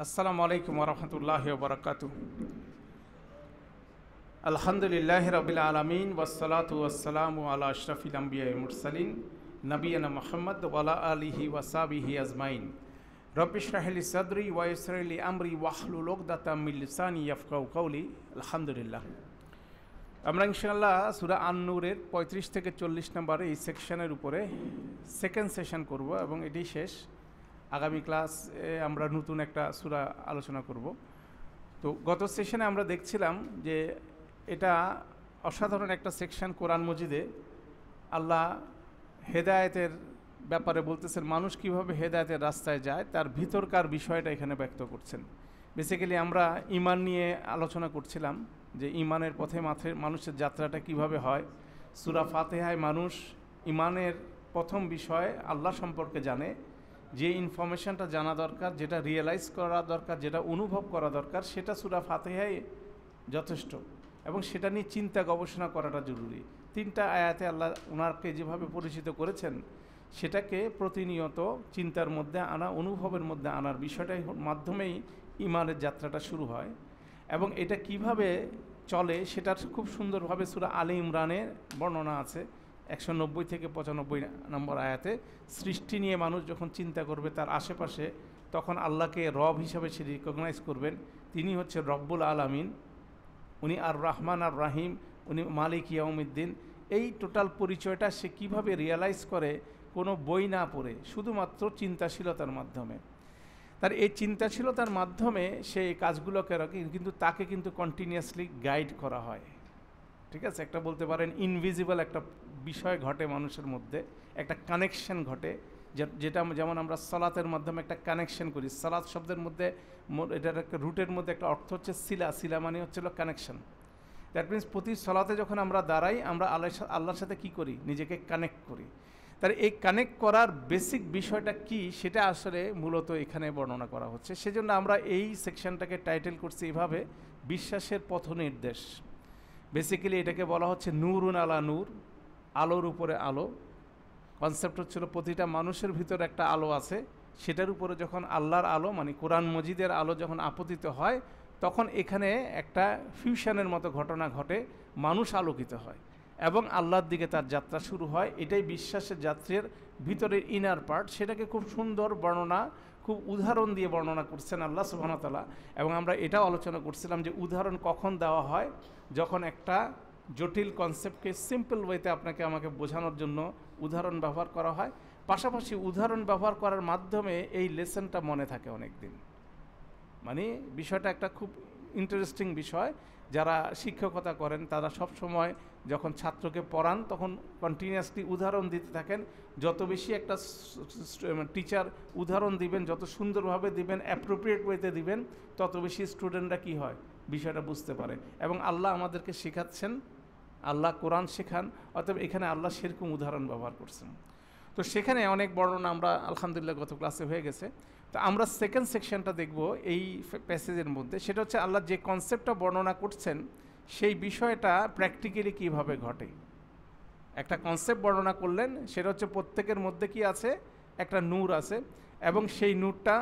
আসসালামু আলাইকুম ওরহমতুল্লাহ বরকাত আলহামদুলিল্লাহ রবিল আলমিন ওসলাত ওসালাম আলা আশরফিল আম্বিয়া মুরসালিন নবীনা মোহাম্মদ ওয়ালা আলিহি ওয়াসাবিহি আজমাইন রবিশরাহলি সদরি ওয়াইসরালি আমরি ওয়াহলুল ওকদাতা মিল্লিসানি ইয়াফকাউ কৌলি আলহামদুলিল্লাহ আমরা ইনশাল্লাহ সুরা আন্নুরের পঁয়ত্রিশ থেকে চল্লিশ নম্বরে এই সেকশনের উপরে সেকেন্ড সেশন করব এবং এটি শেষ আগামী ক্লাস আমরা নতুন একটা সুরা আলোচনা করব তো গত সেশনে আমরা দেখছিলাম যে এটা অসাধারণ একটা সেকশন কোরআন মজিদে আল্লাহ হেদায়েতের ব্যাপারে বলতেছেন মানুষ কিভাবে হেদায়তের রাস্তায় যায় তার ভিতরকার বিষয়টা এখানে ব্যক্ত করছেন বেসিক্যালি আমরা ইমান নিয়ে আলোচনা করছিলাম যে ইমানের পথে মাথে মানুষের যাত্রাটা কিভাবে হয় সুরা ফাতেহায় মানুষ ইমানের প্রথম বিষয় আল্লাহ সম্পর্কে জানে যে ইনফরমেশানটা জানা দরকার যেটা রিয়েলাইজ করা দরকার যেটা অনুভব করা দরকার সেটা সুরা ফাতেহাই যথেষ্ট এবং সেটা নিয়ে চিন্তা গবেষণা করাটা জরুরি তিনটা আয়াতে আল্লাহ ওনারকে যেভাবে পরিচিত করেছেন সেটাকে প্রতিনিয়ত চিন্তার মধ্যে আনা অনুভবের মধ্যে আনার বিষয়টাই মাধ্যমেই ইমানের যাত্রাটা শুরু হয় এবং এটা কিভাবে চলে সেটার খুব সুন্দরভাবে সুরা আলী ইমরানের বর্ণনা আছে একশো নব্বই থেকে পঁচানব্বই নম্বর আয়াতে সৃষ্টি নিয়ে মানুষ যখন চিন্তা করবে তার আশেপাশে তখন আল্লাহকে রব হিসাবে সে রিকগনাইজ করবেন তিনি হচ্ছে রব্বুল আলামিন উনি আর রহমান আর রাহিম উনি মালিক ইয়াউমুদ্দিন এই টোটাল পরিচয়টা সে কিভাবে রিয়ালাইজ করে কোনো বই না পড়ে শুধুমাত্র চিন্তাশীলতার মাধ্যমে তার এই চিন্তাশীলতার মাধ্যমে সে এই কাজগুলোকে কিন্তু তাকে কিন্তু কন্টিনিউয়াসলি গাইড করা হয় ঠিক আছে একটা বলতে পারেন ইনভিজিবল একটা বিষয় ঘটে মানুষের মধ্যে একটা কানেকশন ঘটে যেটা যেমন আমরা সালাতের মাধ্যমে একটা কানেকশন করি সালাত শব্দের মধ্যে এটার একটা রুটের মধ্যে একটা অর্থ হচ্ছে শিলা শিলা মানে হচ্ছিল কানেকশন দ্যাট মিনস প্রতি সলাতে যখন আমরা দাঁড়াই আমরা আল্লাহ আল্লাহর সাথে কি করি নিজেকে কানেক্ট করি তাহলে এই কানেক্ট করার বেসিক বিষয়টা কি সেটা আসলে মূলত এখানে বর্ণনা করা হচ্ছে সেজন্য আমরা এই সেকশনটাকে টাইটেল করছি এভাবে বিশ্বাসের পথ নির্দেশ বেসিক্যালি এটাকে বলা হচ্ছে নূরুন আলা নূর আলোর উপরে আলো কনসেপ্ট হচ্ছিল প্রতিটা মানুষের ভিতরে একটা আলো আছে সেটার উপরে যখন আল্লাহর আলো মানে কোরআন মজিদের আলো যখন আপতিত হয় তখন এখানে একটা ফিউশনের মতো ঘটনা ঘটে মানুষ আলোকিত হয় এবং আল্লাহর দিকে তার যাত্রা শুরু হয় এটাই বিশ্বাসের যাত্রীর ভিতরের ইনার পার্ট সেটাকে খুব সুন্দর বর্ণনা খুব উদাহরণ দিয়ে বর্ণনা করছেন আল্লাহ সুবাহতালা এবং আমরা এটাও আলোচনা করছিলাম যে উদাহরণ কখন দেওয়া হয় যখন একটা জটিল কনসেপ্টকে সিম্পল ওয়েতে আপনাকে আমাকে বোঝানোর জন্য উদাহরণ ব্যবহার করা হয় পাশাপাশি উদাহরণ ব্যবহার করার মাধ্যমে এই লেসনটা মনে থাকে অনেক দিন মানে বিষয়টা একটা খুব ইন্টারেস্টিং বিষয় যারা শিক্ষকতা করেন তারা সব সময় যখন ছাত্রকে পড়ান তখন কন্টিনিউয়াসলি উদাহরণ দিতে থাকেন যত বেশি একটা টিচার মানে উদাহরণ দিবেন যত সুন্দরভাবে দিবেন অ্যাপ্রোপ্রিয়েট ওয়েতে দিবেন তত বেশি স্টুডেন্টরা কি হয় বিষয়টা বুঝতে পারে এবং আল্লাহ আমাদেরকে শেখাচ্ছেন আল্লাহ কোরআন শেখান অতএব এখানে আল্লাহ সেরকম উদাহরণ ব্যবহার করছেন তো সেখানে অনেক বর্ণনা আমরা আলহামদুলিল্লাহ গত ক্লাসে হয়ে গেছে তো আমরা সেকেন্ড সেকশনটা দেখব এই প্যাসেজের মধ্যে সেটা হচ্ছে আল্লাহ যে কনসেপ্টটা বর্ণনা করছেন সেই বিষয়টা প্র্যাকটিক্যালি কিভাবে ঘটে একটা কনসেপ্ট বর্ণনা করলেন সেটা হচ্ছে প্রত্যেকের মধ্যে কি আছে একটা নূর আছে এবং সেই নূরটা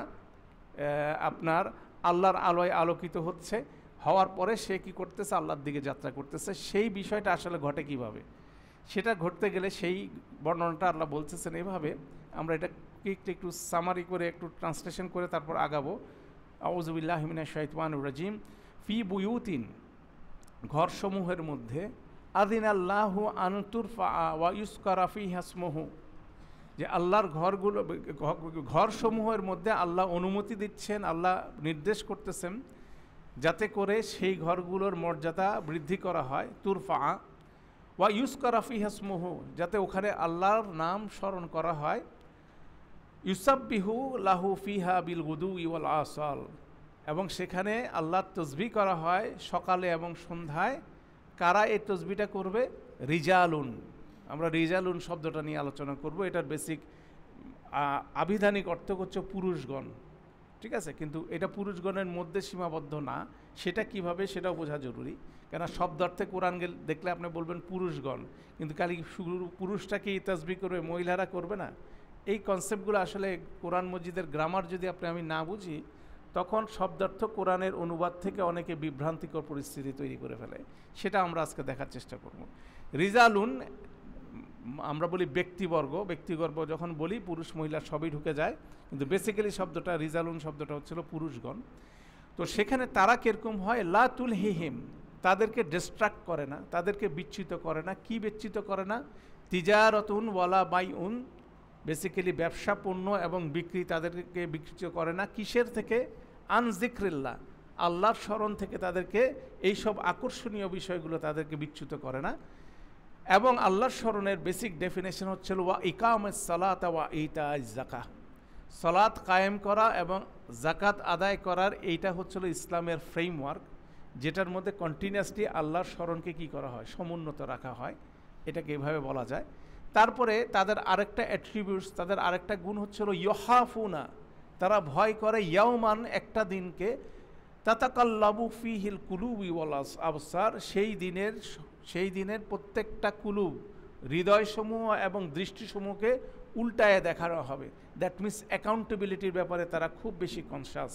আপনার আল্লাহর আলোয় আলোকিত হচ্ছে হওয়ার পরে সে কি করতেছে আল্লাহর দিকে যাত্রা করতেছে সেই বিষয়টা আসলে ঘটে কিভাবে সেটা ঘটতে গেলে সেই বর্ণনাটা আল্লাহ বলতেছেন এভাবে আমরা এটা একটু সামারি করে একটু ট্রান্সলেশন করে তারপর আগাবো আউজুবিল্লাহ হিমিনা শাহিদান রাজিম ফি বুয়ুতিন ঘরসমূহের মধ্যে আদিন আল্লাহ আনতুর ওয়াইসকারাফি হাসমহু যে আল্লাহর ঘরগুলো ঘরসমূহের মধ্যে আল্লাহ অনুমতি দিচ্ছেন আল্লাহ নির্দেশ করতেছেন যাতে করে সেই ঘরগুলোর মর্যাদা বৃদ্ধি করা হয় তুরফা ওয়া করাফি হাসমহু যাতে ওখানে আল্লাহর নাম স্মরণ করা হয় ইউসাব্বিহু লাহু ফিহা বিল গুদু ইউল আসল এবং সেখানে আল্লাহর তসবি করা হয় সকালে এবং সন্ধ্যায় কারা এই তসবিটা করবে রিজালুন আমরা রিজালুন শব্দটা নিয়ে আলোচনা করব এটার বেসিক আবিধানিক অর্থ হচ্ছে পুরুষগণ ঠিক আছে কিন্তু এটা পুরুষগণের মধ্যে সীমাবদ্ধ না সেটা কিভাবে সেটাও বোঝা জরুরি কেন শব্দার্থে কোরআন দেখলে আপনি বলবেন পুরুষগণ কিন্তু কালি পুরুষটাকে তসবি করবে মহিলারা করবে না এই কনসেপ্টগুলো আসলে কোরআন মজিদের গ্রামার যদি আপনি আমি না বুঝি তখন শব্দার্থ কোরআনের অনুবাদ থেকে অনেকে বিভ্রান্তিকর পরিস্থিতি তৈরি করে ফেলে সেটা আমরা আজকে দেখার চেষ্টা করব রিজালুন আমরা বলি ব্যক্তিবর্গ ব্যক্তিগর্ব যখন বলি পুরুষ মহিলা সবই ঢুকে যায় কিন্তু বেসিক্যালি শব্দটা রিজালুন শব্দটা হচ্ছিল পুরুষগণ তো সেখানে তারা কীরকম হয় লাতুল হিহিম তাদেরকে ডিস্ট্রাক্ট করে না তাদেরকে বিচ্ছিত করে না কি বিচ্ছিত করে না তিজারতুন ওয়ালা বাই উন বেসিক্যালি ব্যবসা পণ্য এবং বিক্রি তাদেরকে বিকৃত করে না কিসের থেকে আনজিক্রিল্লা আল্লাহর স্মরণ থেকে তাদেরকে এই সব আকর্ষণীয় বিষয়গুলো তাদেরকে বিচ্যুত করে না এবং আল্লাহর স্মরণের বেসিক ডেফিনেশন হচ্ছে ওয়া ইকামের সালাত ওয়া ইটা জাকা সলাৎ কায়েম করা এবং জাকাত আদায় করার এইটা হচ্ছিল ইসলামের ফ্রেমওয়ার্ক যেটার মধ্যে কন্টিনিউয়াসলি আল্লাহর স্মরণকে কি করা হয় সমুন্নত রাখা হয় এটাকে এভাবে বলা যায় তারপরে তাদের আরেকটা অ্যাট্রিবিউটস তাদের আরেকটা গুণ হলো ইহাফুনা তারা ভয় করে ইয়াওমান একটা দিনকে তাতাকাল্লাবু ফি হিল কুলুব ইওয়ালাস আবসার সেই দিনের সেই দিনের প্রত্যেকটা কুলুব হৃদয়সমূহ এবং দৃষ্টিসমূহকে উল্টায় দেখানো হবে দ্যাট মিনস অ্যাকাউন্টেবিলিটির ব্যাপারে তারা খুব বেশি কনসাস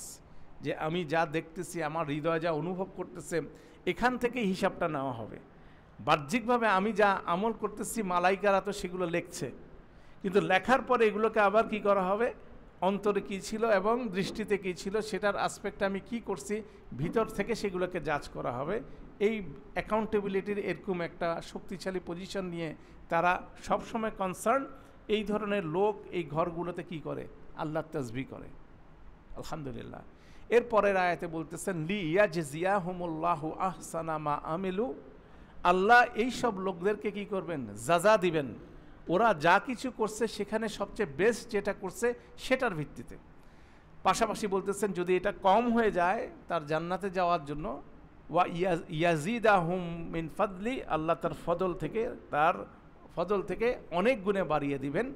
যে আমি যা দেখতেছি আমার হৃদয় যা অনুভব করতেছে এখান থেকে হিসাবটা নেওয়া হবে বাহ্যিকভাবে আমি যা আমল করতেছি মালাইকারা তো সেগুলো লেখছে কিন্তু লেখার পরে এগুলোকে আবার কি করা হবে অন্তরে কী ছিল এবং দৃষ্টিতে কী ছিল সেটার আসপেক্ট আমি কি করছি ভিতর থেকে সেগুলোকে যাচ করা হবে এই অ্যাকাউন্টেবিলিটির এরকম একটা শক্তিশালী পজিশন নিয়ে তারা সবসময় কনসার্ন এই ধরনের লোক এই ঘরগুলোতে কি করে আল্লাহ তাজবি করে আলহামদুলিল্লাহ এর পরের আয়াতে বলতেছেন লি ইয়া জিয়া হুমুল্লাহ আহসানা মা আমিলু আল্লাহ এই সব লোকদেরকে কি করবেন যাজা দিবেন ওরা যা কিছু করছে সেখানে সবচেয়ে বেস্ট যেটা করছে সেটার ভিত্তিতে পাশাপাশি বলতেছেন যদি এটা কম হয়ে যায় তার জান্নাতে যাওয়ার জন্য ওয়া ইয়াজিদ আহম মিন ফাদলি আল্লাহ তার ফদল থেকে তার ফদল থেকে অনেক গুণে বাড়িয়ে দিবেন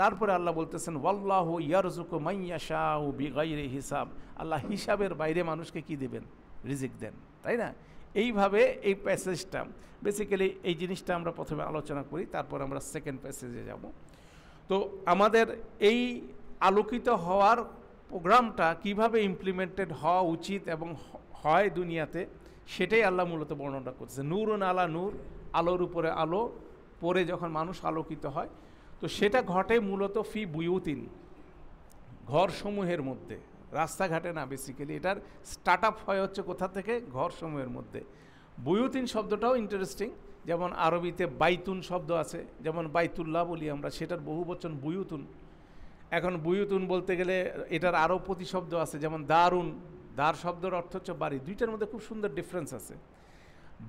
তারপরে আল্লাহ বলতেছেন ওয়াল্লাহ ইয়ারজুকু মাইয়া শাহ বিগাইরে হিসাব আল্লাহ হিসাবের বাইরে মানুষকে কি দেবেন রিজিক দেন তাই না এইভাবে এই প্যাসেজটা বেসিক্যালি এই জিনিসটা আমরা প্রথমে আলোচনা করি তারপর আমরা সেকেন্ড প্যাসেজে যাব তো আমাদের এই আলোকিত হওয়ার প্রোগ্রামটা কিভাবে ইমপ্লিমেন্টেড হওয়া উচিত এবং হয় দুনিয়াতে সেটাই আল্লাহ মূলত বর্ণনা করছে ও আলা নূর আলোর উপরে আলো পরে যখন মানুষ আলোকিত হয় তো সেটা ঘটে মূলত ফি বুয়ুতিন ঘরসমূহের মধ্যে রাস্তাঘাটে না বেসিক্যালি এটার স্টার্ট আপ হয় হচ্ছে কোথা থেকে ঘর সময়ের মধ্যে বুয়ুতিন শব্দটাও ইন্টারেস্টিং যেমন আরবিতে বাইতুন শব্দ আছে যেমন বাইতুল্লাহ বলি আমরা সেটার বহু বচন বুয়ুতুন এখন বুয়ুতুন বলতে গেলে এটার আরও প্রতিশব্দ আছে যেমন দারুন দার শব্দের অর্থ হচ্ছে বাড়ি দুইটার মধ্যে খুব সুন্দর ডিফারেন্স আছে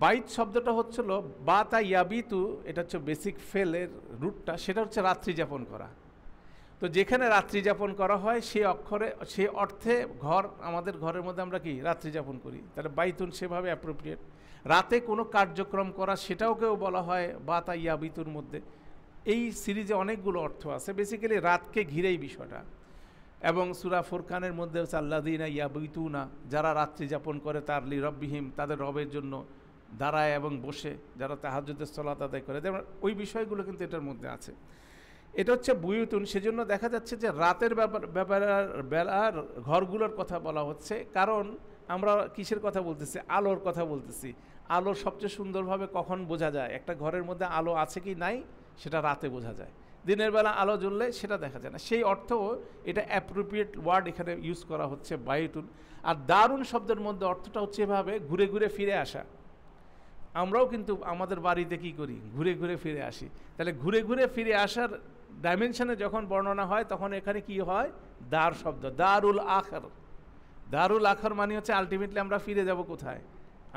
বাইত শব্দটা হচ্ছিল বা তা ইয়াবিতু এটা হচ্ছে বেসিক ফেলের রুটটা সেটা হচ্ছে রাত্রি যাপন করা তো যেখানে রাত্রি যাপন করা হয় সে অক্ষরে সে অর্থে ঘর আমাদের ঘরের মধ্যে আমরা কি রাত্রি যাপন করি তাহলে বাইতুন সেভাবে অ্যাপ্রোপ্রিয়েট রাতে কোনো কার্যক্রম করা সেটাও কেউ বলা হয় বা তা ইয়াবিতুর মধ্যে এই সিরিজে অনেকগুলো অর্থ আছে বেসিক্যালি রাতকে ঘিরেই বিষয়টা এবং সুরা ফুরকানের মধ্যে হচ্ছে আল্লাদিনা ইয়াবিতুনা যারা রাত্রি যাপন করে তার লি তাদের রবের জন্য দাঁড়ায় এবং বসে যারা তাহাজুদের সলাত আদায় করে যেমন ওই বিষয়গুলো কিন্তু এটার মধ্যে আছে এটা হচ্ছে বুয়ুতুন সেজন্য দেখা যাচ্ছে যে রাতের ব্যাপার ব্যাপার বেলার ঘরগুলোর কথা বলা হচ্ছে কারণ আমরা কিসের কথা বলতেছি আলোর কথা বলতেছি আলো সবচেয়ে সুন্দরভাবে কখন বোঝা যায় একটা ঘরের মধ্যে আলো আছে কি নাই সেটা রাতে বোঝা যায় দিনের বেলা আলো জ্বললে সেটা দেখা যায় না সেই অর্থ এটা অ্যাপ্রোপ্রিয়েট ওয়ার্ড এখানে ইউজ করা হচ্ছে বায়ুতুন আর দারুণ শব্দের মধ্যে অর্থটা হচ্ছে এভাবে ঘুরে ঘুরে ফিরে আসা আমরাও কিন্তু আমাদের বাড়িতে কি করি ঘুরে ঘুরে ফিরে আসি তাহলে ঘুরে ঘুরে ফিরে আসার ডাইমেনশনে যখন বর্ণনা হয় তখন এখানে কি হয় দার শব্দ দারুল আখর দারুল আখর মানে হচ্ছে আলটিমেটলি আমরা ফিরে যাব কোথায়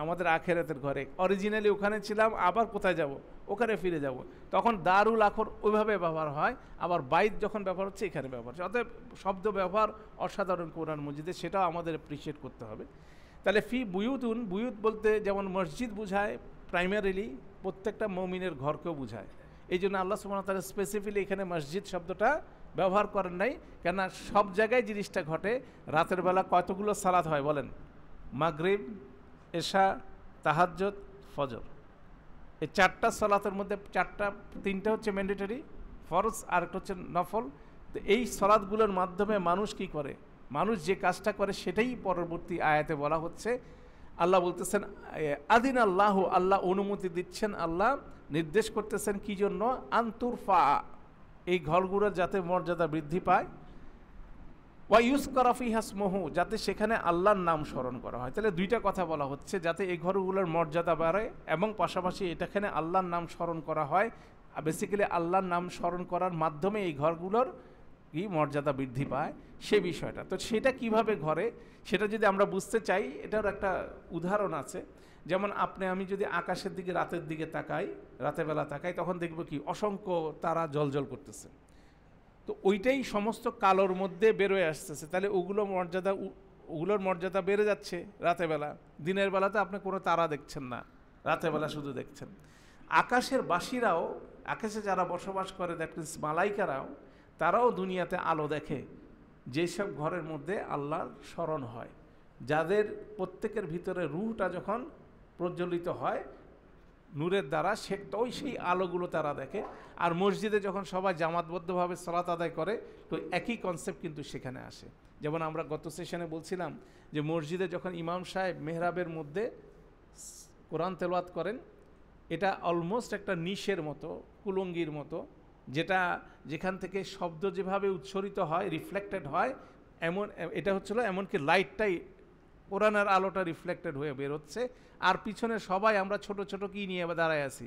আমাদের আখেরাতের ঘরে অরিজিনালি ওখানে ছিলাম আবার কোথায় যাব ওখানে ফিরে যাব তখন দারুল আখর ওইভাবে ব্যবহার হয় আবার বাইক যখন ব্যবহার হচ্ছে এখানে ব্যবহার হচ্ছে অতএব শব্দ ব্যবহার অসাধারণ কোরআন মসজিদে সেটাও আমাদের অ্যাপ্রিসিয়েট করতে হবে তাহলে ফি বুয়ুতুন বুয়ুত বলতে যেমন মসজিদ বোঝায় প্রাইমারিলি প্রত্যেকটা মমিনের ঘরকেও বোঝায় এই জন্য আল্লাহ সুমান তারা স্পেসিফিলি এখানে মসজিদ শব্দটা ব্যবহার করেন নাই কেননা সব জায়গায় জিনিসটা ঘটে রাতের বেলা কতগুলো সালাদ হয় বলেন মাগরিব এশা তাহাজ্জত ফজর এই চারটা সলাতের মধ্যে চারটা তিনটা হচ্ছে ম্যান্ডেটারি ফরজ আর একটা হচ্ছে নফল তো এই সলাদগুলোর মাধ্যমে মানুষ কি করে মানুষ যে কাজটা করে সেটাই পরবর্তী আয়াতে বলা হচ্ছে আল্লাহ বলতেছেন আদিন আল্লাহ আল্লাহ অনুমতি দিচ্ছেন আল্লাহ নির্দেশ করতেছেন কি জন্য ফা এই ঘরগুলোর যাতে মর্যাদা বৃদ্ধি পায় ওয়া ইহাস মহু যাতে সেখানে আল্লাহর নাম স্মরণ করা হয় তাহলে দুইটা কথা বলা হচ্ছে যাতে এই ঘরগুলোর মর্যাদা বাড়ে এবং পাশাপাশি এটাখানে আল্লাহর নাম স্মরণ করা হয় বেসিক্যালি আল্লাহর নাম স্মরণ করার মাধ্যমে এই ঘরগুলোর কি মর্যাদা বৃদ্ধি পায় সে বিষয়টা তো সেটা কিভাবে ঘরে সেটা যদি আমরা বুঝতে চাই এটার একটা উদাহরণ আছে যেমন আপনি আমি যদি আকাশের দিকে রাতের দিকে তাকাই রাতেরবেলা তাকাই তখন দেখব কি অসংখ্য তারা জলজল করতেছে তো ওইটাই সমস্ত কালোর মধ্যে বেরোয় আসতেছে তাহলে ওগুলো মর্যাদা ওগুলোর মর্যাদা বেড়ে যাচ্ছে বেলা দিনের বেলাতে আপনি কোনো তারা দেখছেন না বেলা শুধু দেখছেন আকাশের বাসীরাও আকাশে যারা বসবাস করে দ্যাট মিনস মালাইকারাও তারাও দুনিয়াতে আলো দেখে যেসব ঘরের মধ্যে আল্লাহর স্মরণ হয় যাদের প্রত্যেকের ভিতরে রুহটা যখন প্রজ্বলিত হয় নূরের দ্বারা সে ওই সেই আলোগুলো তারা দেখে আর মসজিদে যখন সবাই জামাতবদ্ধভাবে সলাত আদায় করে তো একই কনসেপ্ট কিন্তু সেখানে আসে যেমন আমরা গত সেশনে বলছিলাম যে মসজিদে যখন ইমাম সাহেব মেহরাবের মধ্যে কোরআন তেলাওয়াত করেন এটা অলমোস্ট একটা নিশের মতো কুলঙ্গির মতো যেটা যেখান থেকে শব্দ যেভাবে উচ্ছরিত হয় রিফ্লেক্টেড হয় এমন এটা হচ্ছিলো এমনকি লাইটটাই কোরআনের আলোটা রিফ্লেক্টেড হয়ে বের হচ্ছে আর পিছনে সবাই আমরা ছোট ছোট কী নিয়ে দাঁড়ায় আছি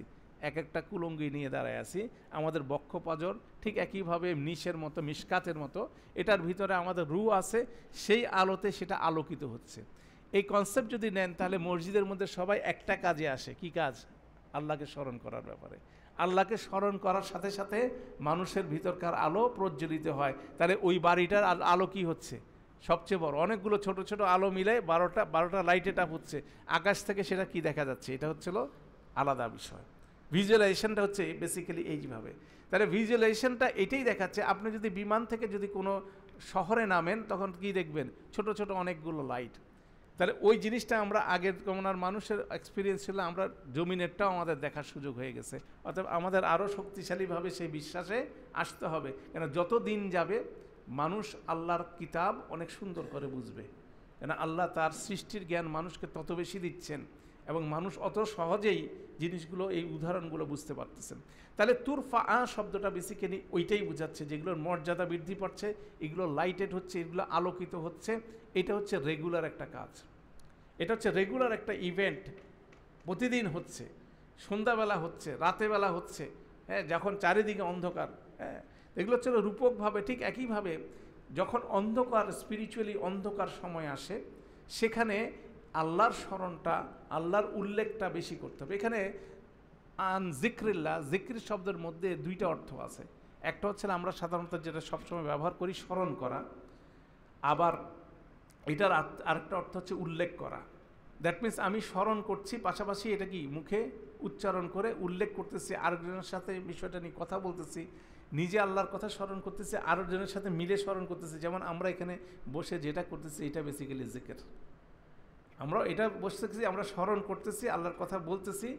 এক একটা কুলঙ্গি নিয়ে দাঁড়ায় আছি আমাদের বক্ষ পাজর ঠিক একইভাবে নিশের মতো মিসকাতের মতো এটার ভিতরে আমাদের রু আছে সেই আলোতে সেটা আলোকিত হচ্ছে এই কনসেপ্ট যদি নেন তাহলে মসজিদের মধ্যে সবাই একটা কাজে আসে কি কাজ আল্লাহকে স্মরণ করার ব্যাপারে আল্লাহকে স্মরণ করার সাথে সাথে মানুষের ভিতরকার আলো প্রজ্বলিত হয় তাহলে ওই বাড়িটার আলো কি হচ্ছে সবচেয়ে বড় অনেকগুলো ছোট ছোট আলো মিলে বারোটা বারোটা লাইট এটা হচ্ছে আকাশ থেকে সেটা কি দেখা যাচ্ছে এটা হচ্ছিল আলাদা বিষয় ভিজুয়ালাইজেশনটা হচ্ছে বেসিক্যালি এইভাবে তাহলে ভিজুয়ালাইজেশনটা এটাই দেখাচ্ছে আপনি যদি বিমান থেকে যদি কোনো শহরে নামেন তখন কি দেখবেন ছোট ছোট অনেকগুলো লাইট তাহলে ওই জিনিসটা আমরা আগের কমনার মানুষের এক্সপিরিয়েন্স ছিল আমরা জমিনেরটাও আমাদের দেখার সুযোগ হয়ে গেছে অর্থাৎ আমাদের আরও শক্তিশালীভাবে সেই বিশ্বাসে আসতে হবে কেন যত দিন যাবে মানুষ আল্লাহর কিতাব অনেক সুন্দর করে বুঝবে কেন আল্লাহ তার সৃষ্টির জ্ঞান মানুষকে তত বেশি দিচ্ছেন এবং মানুষ অত সহজেই জিনিসগুলো এই উদাহরণগুলো বুঝতে পারতেছেন তাহলে তুরফা আ শব্দটা বেসিক্যালি ওইটাই বোঝাচ্ছে যেগুলোর মর্যাদা বৃদ্ধি পাচ্ছে এগুলো লাইটেড হচ্ছে এগুলো আলোকিত হচ্ছে এটা হচ্ছে রেগুলার একটা কাজ এটা হচ্ছে রেগুলার একটা ইভেন্ট প্রতিদিন হচ্ছে সন্ধ্যাবেলা হচ্ছে রাতেবেলা হচ্ছে হ্যাঁ যখন চারিদিকে অন্ধকার হ্যাঁ এগুলো হচ্ছে রূপকভাবে ঠিক একইভাবে যখন অন্ধকার স্পিরিচুয়ালি অন্ধকার সময় আসে সেখানে আল্লাহর স্মরণটা আল্লাহর উল্লেখটা বেশি করতে হবে এখানে আন জিক্রিল্লা জিক্রির শব্দের মধ্যে দুইটা অর্থ আছে একটা হচ্ছে আমরা সাধারণত যেটা সবসময় ব্যবহার করি স্মরণ করা আবার এটার আরেকটা অর্থ হচ্ছে উল্লেখ করা দ্যাট মিন্স আমি স্মরণ করছি পাশাপাশি এটা কি মুখে উচ্চারণ করে উল্লেখ করতেছি আরেকজনের সাথে বিষয়টা নিয়ে কথা বলতেছি নিজে আল্লাহর কথা স্মরণ করতেছি আরেকজনের সাথে মিলে স্মরণ করতেছি যেমন আমরা এখানে বসে যেটা করতেছি এটা বেসিক্যালি জিকের আমরা এটা বসতেছি আমরা স্মরণ করতেছি আল্লাহর কথা বলতেছি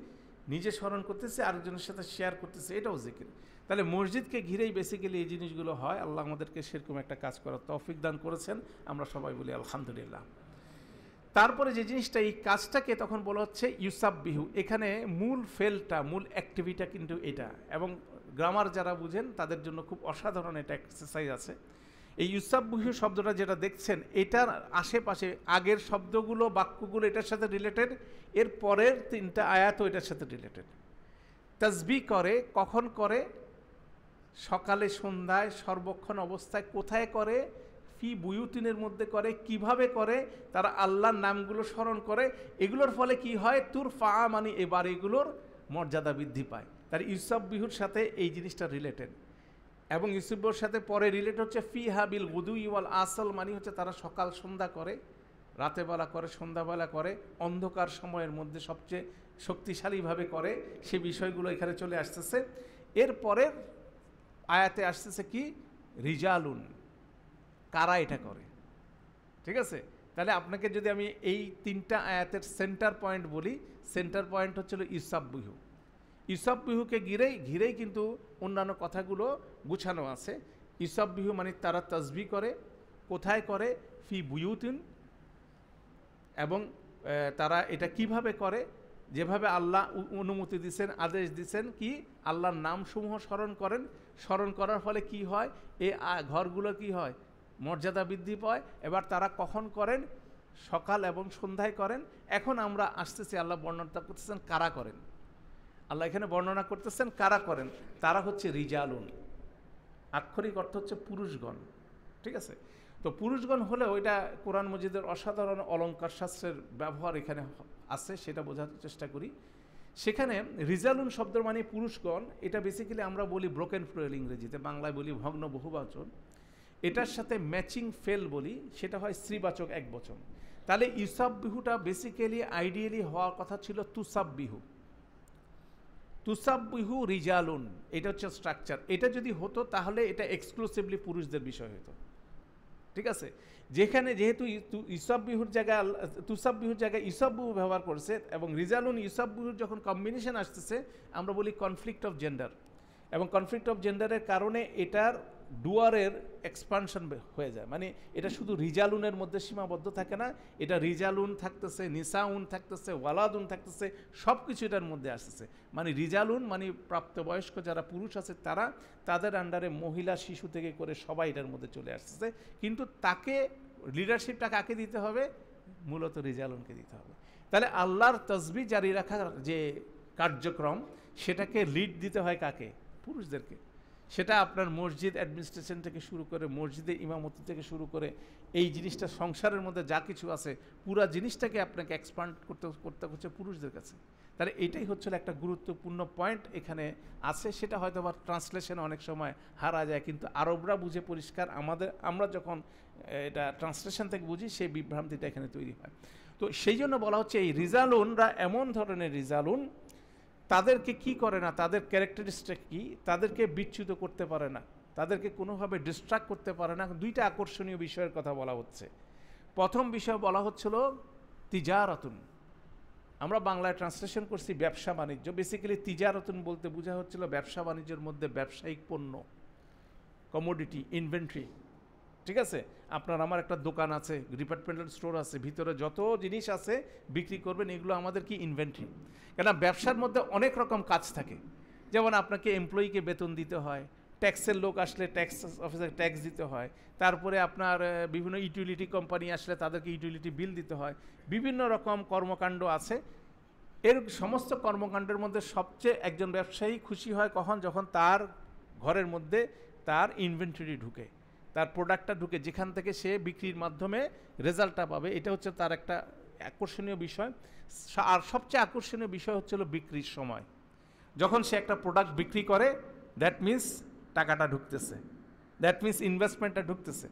নিজে স্মরণ করতেছি আরেকজনের সাথে শেয়ার করতেছি এটাও জিকির তাহলে মসজিদকে ঘিরেই বেসিক্যালি এই জিনিসগুলো হয় আল্লাহ আমাদেরকে সেরকম একটা কাজ করার তৌফিক দান করেছেন আমরা সবাই বলি আলহামদুলিল্লাহ তারপরে যে জিনিসটা এই কাজটাকে তখন বলা হচ্ছে ইউসাব বিহু এখানে মূল ফেলটা মূল অ্যাক্টিভিটা কিন্তু এটা এবং গ্রামার যারা বুঝেন তাদের জন্য খুব অসাধারণ এটা এক্সারসাইজ আছে এই ইউসাবুহি শব্দটা যেটা দেখছেন এটার আশেপাশে আগের শব্দগুলো বাক্যগুলো এটার সাথে রিলেটেড এর পরের তিনটা আয়াতও এটার সাথে রিলেটেড তসবি করে কখন করে সকালে সন্ধ্যায় সর্বক্ষণ অবস্থায় কোথায় করে ফি বুয়ুতিনের মধ্যে করে কিভাবে করে তারা আল্লাহর নামগুলো স্মরণ করে এগুলোর ফলে কি হয় তুর ফা মানে এবার এগুলোর মর্যাদা বৃদ্ধি পায় তার ইউসাব বিহুর সাথে এই জিনিসটা রিলেটেড এবং ইউসুফর সাথে পরে রিলেট হচ্ছে ফি হাবিল গুদু ইওয়াল আসল মানে হচ্ছে তারা সকাল সন্ধ্যা করে বেলা করে সন্ধ্যাবেলা করে অন্ধকার সময়ের মধ্যে সবচেয়ে শক্তিশালীভাবে করে সে বিষয়গুলো এখানে চলে আসতেছে এরপরের আয়াতে আসতেছে কি রিজালুন কারা এটা করে ঠিক আছে তাহলে আপনাকে যদি আমি এই তিনটা আয়াতের সেন্টার পয়েন্ট বলি সেন্টার পয়েন্ট হচ্ছিল ইসাব্বিহু ইসব বিহুকে ঘিরেই ঘিরেই কিন্তু অন্যান্য কথাগুলো গুছানো আছে ইসব বিহু মানে তারা তসবি করে কোথায় করে ফি বুয়ুতিন এবং তারা এটা কিভাবে করে যেভাবে আল্লাহ অনুমতি দিছেন আদেশ দিছেন কি আল্লাহর নামসমূহ স্মরণ করেন স্মরণ করার ফলে কি হয় এ ঘরগুলো কি হয় মর্যাদা বৃদ্ধি পায় এবার তারা কখন করেন সকাল এবং সন্ধ্যায় করেন এখন আমরা আসতেছি আল্লাহ বর্ণনা করতেছেন কারা করেন আল্লাহ এখানে বর্ণনা করতেছেন কারা করেন তারা হচ্ছে রিজালুন আক্ষরিক অর্থ হচ্ছে পুরুষগণ ঠিক আছে তো পুরুষগণ হলেও এটা কোরআন মজিদের অসাধারণ অলঙ্কার শাস্ত্রের ব্যবহার এখানে আছে সেটা বোঝার চেষ্টা করি সেখানে রিজালুন শব্দের মানে পুরুষগণ এটা বেসিক্যালি আমরা বলি ব্রোকেন ফ্লোয়েল ইংরেজিতে বাংলায় বলি ভগ্ন বহুবাচন এটার সাথে ম্যাচিং ফেল বলি সেটা হয় স্ত্রীবাচক এক বচন তাহলে ইসাব বিহুটা বেসিক্যালি আইডিয়ালি হওয়ার কথা ছিল তুসাব বিহু তুসাববিহু রিজালুন এটা হচ্ছে স্ট্রাকচার এটা যদি হতো তাহলে এটা এক্সক্লুসিভলি পুরুষদের বিষয় হতো ঠিক আছে যেখানে যেহেতু ইসাববিহুর জায়গা তুসাববিহুর জায়গায় বিহু ব্যবহার করছে এবং রিজালুন ইসাববিহুর যখন কম্বিনেশন আসতেছে আমরা বলি কনফ্লিক্ট অফ জেন্ডার এবং কনফ্লিক্ট অফ জেন্ডারের কারণে এটার ডুয়ারের এক্সপানশন হয়ে যায় মানে এটা শুধু রিজালুনের মধ্যে সীমাবদ্ধ থাকে না এটা রিজালুন থাকতেছে নিসাউন থাকতেছে ওয়ালাদুন থাকতেছে সব কিছু এটার মধ্যে আসতেছে মানে রিজালুন মানে প্রাপ্তবয়স্ক যারা পুরুষ আছে তারা তাদের আন্ডারে মহিলা শিশু থেকে করে সবাই এটার মধ্যে চলে আসতেছে কিন্তু তাকে লিডারশিপটা কাকে দিতে হবে মূলত রিজালুনকে দিতে হবে তাহলে আল্লাহর তসবি জারি রাখার যে কার্যক্রম সেটাকে লিড দিতে হয় কাকে পুরুষদেরকে সেটা আপনার মসজিদ অ্যাডমিনিস্ট্রেশন থেকে শুরু করে মসজিদের ইমামতি থেকে শুরু করে এই জিনিসটা সংসারের মধ্যে যা কিছু আছে পুরা জিনিসটাকে আপনাকে এক্সপান্ড করতে করতে হচ্ছে পুরুষদের কাছে তাহলে এটাই হচ্ছিল একটা গুরুত্বপূর্ণ পয়েন্ট এখানে আছে সেটা হয়তো আবার ট্রান্সলেশন অনেক সময় হারা যায় কিন্তু আরবরা বুঝে পরিষ্কার আমাদের আমরা যখন এটা ট্রান্সলেশন থেকে বুঝি সেই বিভ্রান্তিটা এখানে তৈরি হয় তো সেই জন্য বলা হচ্ছে এই রিজালুনরা এমন ধরনের রিজালুন তাদেরকে কি করে না তাদের ক্যারেক্টারিস্টিক কি তাদেরকে বিচ্যুত করতে পারে না তাদেরকে কোনোভাবে ডিস্ট্রাক্ট করতে পারে না দুইটা আকর্ষণীয় বিষয়ের কথা বলা হচ্ছে প্রথম বিষয় বলা হচ্ছিল তিজারতুন আমরা বাংলায় ট্রান্সলেশন করছি ব্যবসা বাণিজ্য বেসিক্যালি তিজারতুন বলতে বোঝা হচ্ছিল ব্যবসা বাণিজ্যের মধ্যে ব্যবসায়িক পণ্য কমোডিটি ইনভেন্ট্রি ঠিক আছে আপনার আমার একটা দোকান আছে ডিপার্টমেন্টাল স্টোর আছে ভিতরে যত জিনিস আছে বিক্রি করবেন এগুলো আমাদের কি ইনভেন্টরি কেন ব্যবসার মধ্যে অনেক রকম কাজ থাকে যেমন আপনাকে এমপ্লয়িকে বেতন দিতে হয় ট্যাক্সের লোক আসলে ট্যাক্স অফিসে ট্যাক্স দিতে হয় তারপরে আপনার বিভিন্ন ইউটিলিটি কোম্পানি আসলে তাদেরকে ইউটিলিটি বিল দিতে হয় বিভিন্ন রকম কর্মকাণ্ড আছে এর সমস্ত কর্মকাণ্ডের মধ্যে সবচেয়ে একজন ব্যবসায়ী খুশি হয় কখন যখন তার ঘরের মধ্যে তার ইনভেন্টরি ঢুকে তার প্রোডাক্টটা ঢুকে যেখান থেকে সে বিক্রির মাধ্যমে রেজাল্টটা পাবে এটা হচ্ছে তার একটা আকর্ষণীয় বিষয় আর সবচেয়ে আকর্ষণীয় বিষয় হচ্ছিল বিক্রির সময় যখন সে একটা প্রোডাক্ট বিক্রি করে দ্যাট মিন্স টাকাটা ঢুকতেছে দ্যাট মিন্স ইনভেস্টমেন্টটা ঢুকতেছে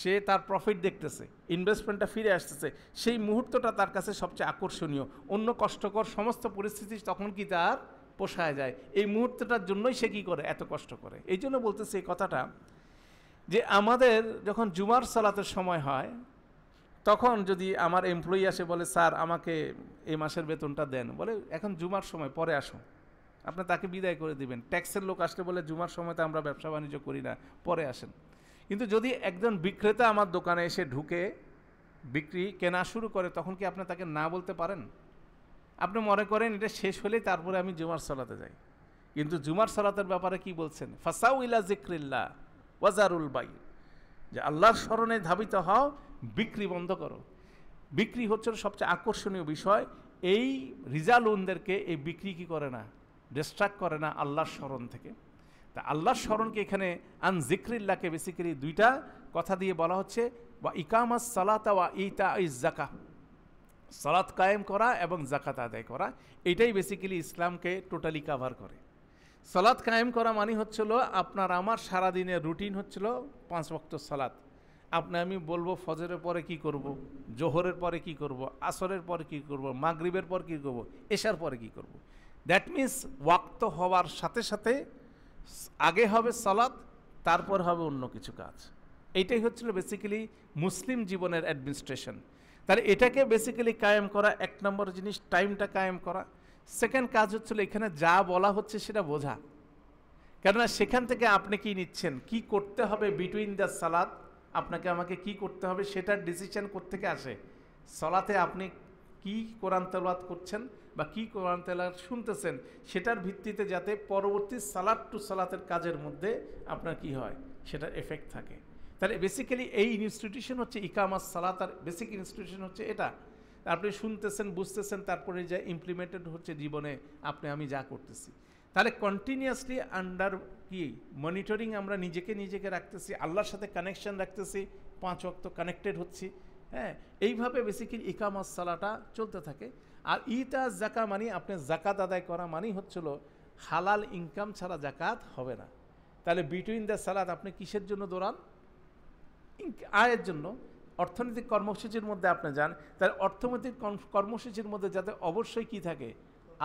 সে তার প্রফিট দেখতেছে ইনভেস্টমেন্টটা ফিরে আসতেছে সেই মুহূর্তটা তার কাছে সবচেয়ে আকর্ষণীয় অন্য কষ্টকর সমস্ত পরিস্থিতি তখন কি তার পোষায় যায় এই মুহূর্তটার জন্যই সে কী করে এত কষ্ট করে এই জন্য বলতেছে এই কথাটা যে আমাদের যখন জুমার সালাতের সময় হয় তখন যদি আমার এমপ্লয়ি আসে বলে স্যার আমাকে এই মাসের বেতনটা দেন বলে এখন জুমার সময় পরে আসো আপনি তাকে বিদায় করে দিবেন ট্যাক্সের লোক আসলে বলে জুমার সময় তো আমরা ব্যবসা বাণিজ্য করি না পরে আসেন কিন্তু যদি একজন বিক্রেতা আমার দোকানে এসে ঢুকে বিক্রি কেনা শুরু করে তখন কি আপনি তাকে না বলতে পারেন আপনি মনে করেন এটা শেষ হলে তারপরে আমি জুমার সালাতে যাই কিন্তু জুমার সালাতের ব্যাপারে কি বলছেন ফাসাউ ইলা জিক্রিল্লা ওয়াজারুল বাই যে আল্লাহর স্মরণে ধাবিত হও বিক্রি বন্ধ করো বিক্রি হচ্ছে সবচেয়ে আকর্ষণীয় বিষয় এই রিজালুনদেরকে এই বিক্রি কি করে না ডিস্ট্রাক্ট করে না আল্লাহর স্মরণ থেকে তা আল্লাহর স্মরণকে এখানে আন জিক্রিল্লাকে বেসিক্যালি দুইটা কথা দিয়ে বলা হচ্ছে বা ইকামাস সালাতা ওয়া ইতা ইস জাকা সালাত কায়েম করা এবং জাকাত আদায় করা এটাই বেসিক্যালি ইসলামকে টোটালি কাভার করে সালাদ কায়েম করা মানে হচ্ছিল আপনার আমার সারাদিনের রুটিন হচ্ছিল পাঁচ বক্ত সালাদ আপনি আমি বলবো ফজরের পরে কি করব। জোহরের পরে কি করব। আসরের পরে কি করব। মাগরিবের পর কি করব। এশার পরে কি করব। দ্যাট মিন্স ওয়াক্ত হওয়ার সাথে সাথে আগে হবে সালাদ তারপর হবে অন্য কিছু কাজ এইটাই হচ্ছিল বেসিক্যালি মুসলিম জীবনের অ্যাডমিনিস্ট্রেশন তাহলে এটাকে বেসিক্যালি কায়েম করা এক নম্বর জিনিস টাইমটা কায়েম করা সেকেন্ড কাজ হচ্ছিল এখানে যা বলা হচ্ছে সেটা বোঝা কেননা সেখান থেকে আপনি কি নিচ্ছেন কি করতে হবে বিটুইন দ্য সালাদ আপনাকে আমাকে কি করতে হবে সেটার ডিসিশন থেকে আসে সলাতে আপনি কি কোরআন তেলাওয়াত করছেন বা কি কোরআন তেলাওয়াত শুনতেছেন সেটার ভিত্তিতে যাতে পরবর্তী সালাদ টু সালাতের কাজের মধ্যে আপনার কি হয় সেটার এফেক্ট থাকে তাহলে বেসিক্যালি এই ইনস্টিটিউশন হচ্ছে ইকামাস সালাত আর বেসিক ইনস্টিটিউশন হচ্ছে এটা আপনি শুনতেছেন বুঝতেছেন তারপরে যা ইমপ্লিমেন্টেড হচ্ছে জীবনে আপনি আমি যা করতেছি তাহলে কন্টিনিউয়াসলি আন্ডার কি মনিটরিং আমরা নিজেকে নিজেকে রাখতেছি আল্লাহর সাথে কানেকশন রাখতেছি পাঁচ অক্ত কানেক্টেড হচ্ছি হ্যাঁ এইভাবে বেসিক্যালি ইকামাস সালাটা চলতে থাকে আর ইতা জাকা মানি আপনি জাকাত আদায় করা মানেই হচ্ছিল হালাল ইনকাম ছাড়া জাকাত হবে না তাহলে বিটুইন দ্য সালাদ আপনি কিসের জন্য দৌড়ান আয়ের জন্য অর্থনৈতিক কর্মসূচির মধ্যে আপনি যান তাহলে অর্থনৈতিক কর্মসূচির মধ্যে যাতে অবশ্যই কি থাকে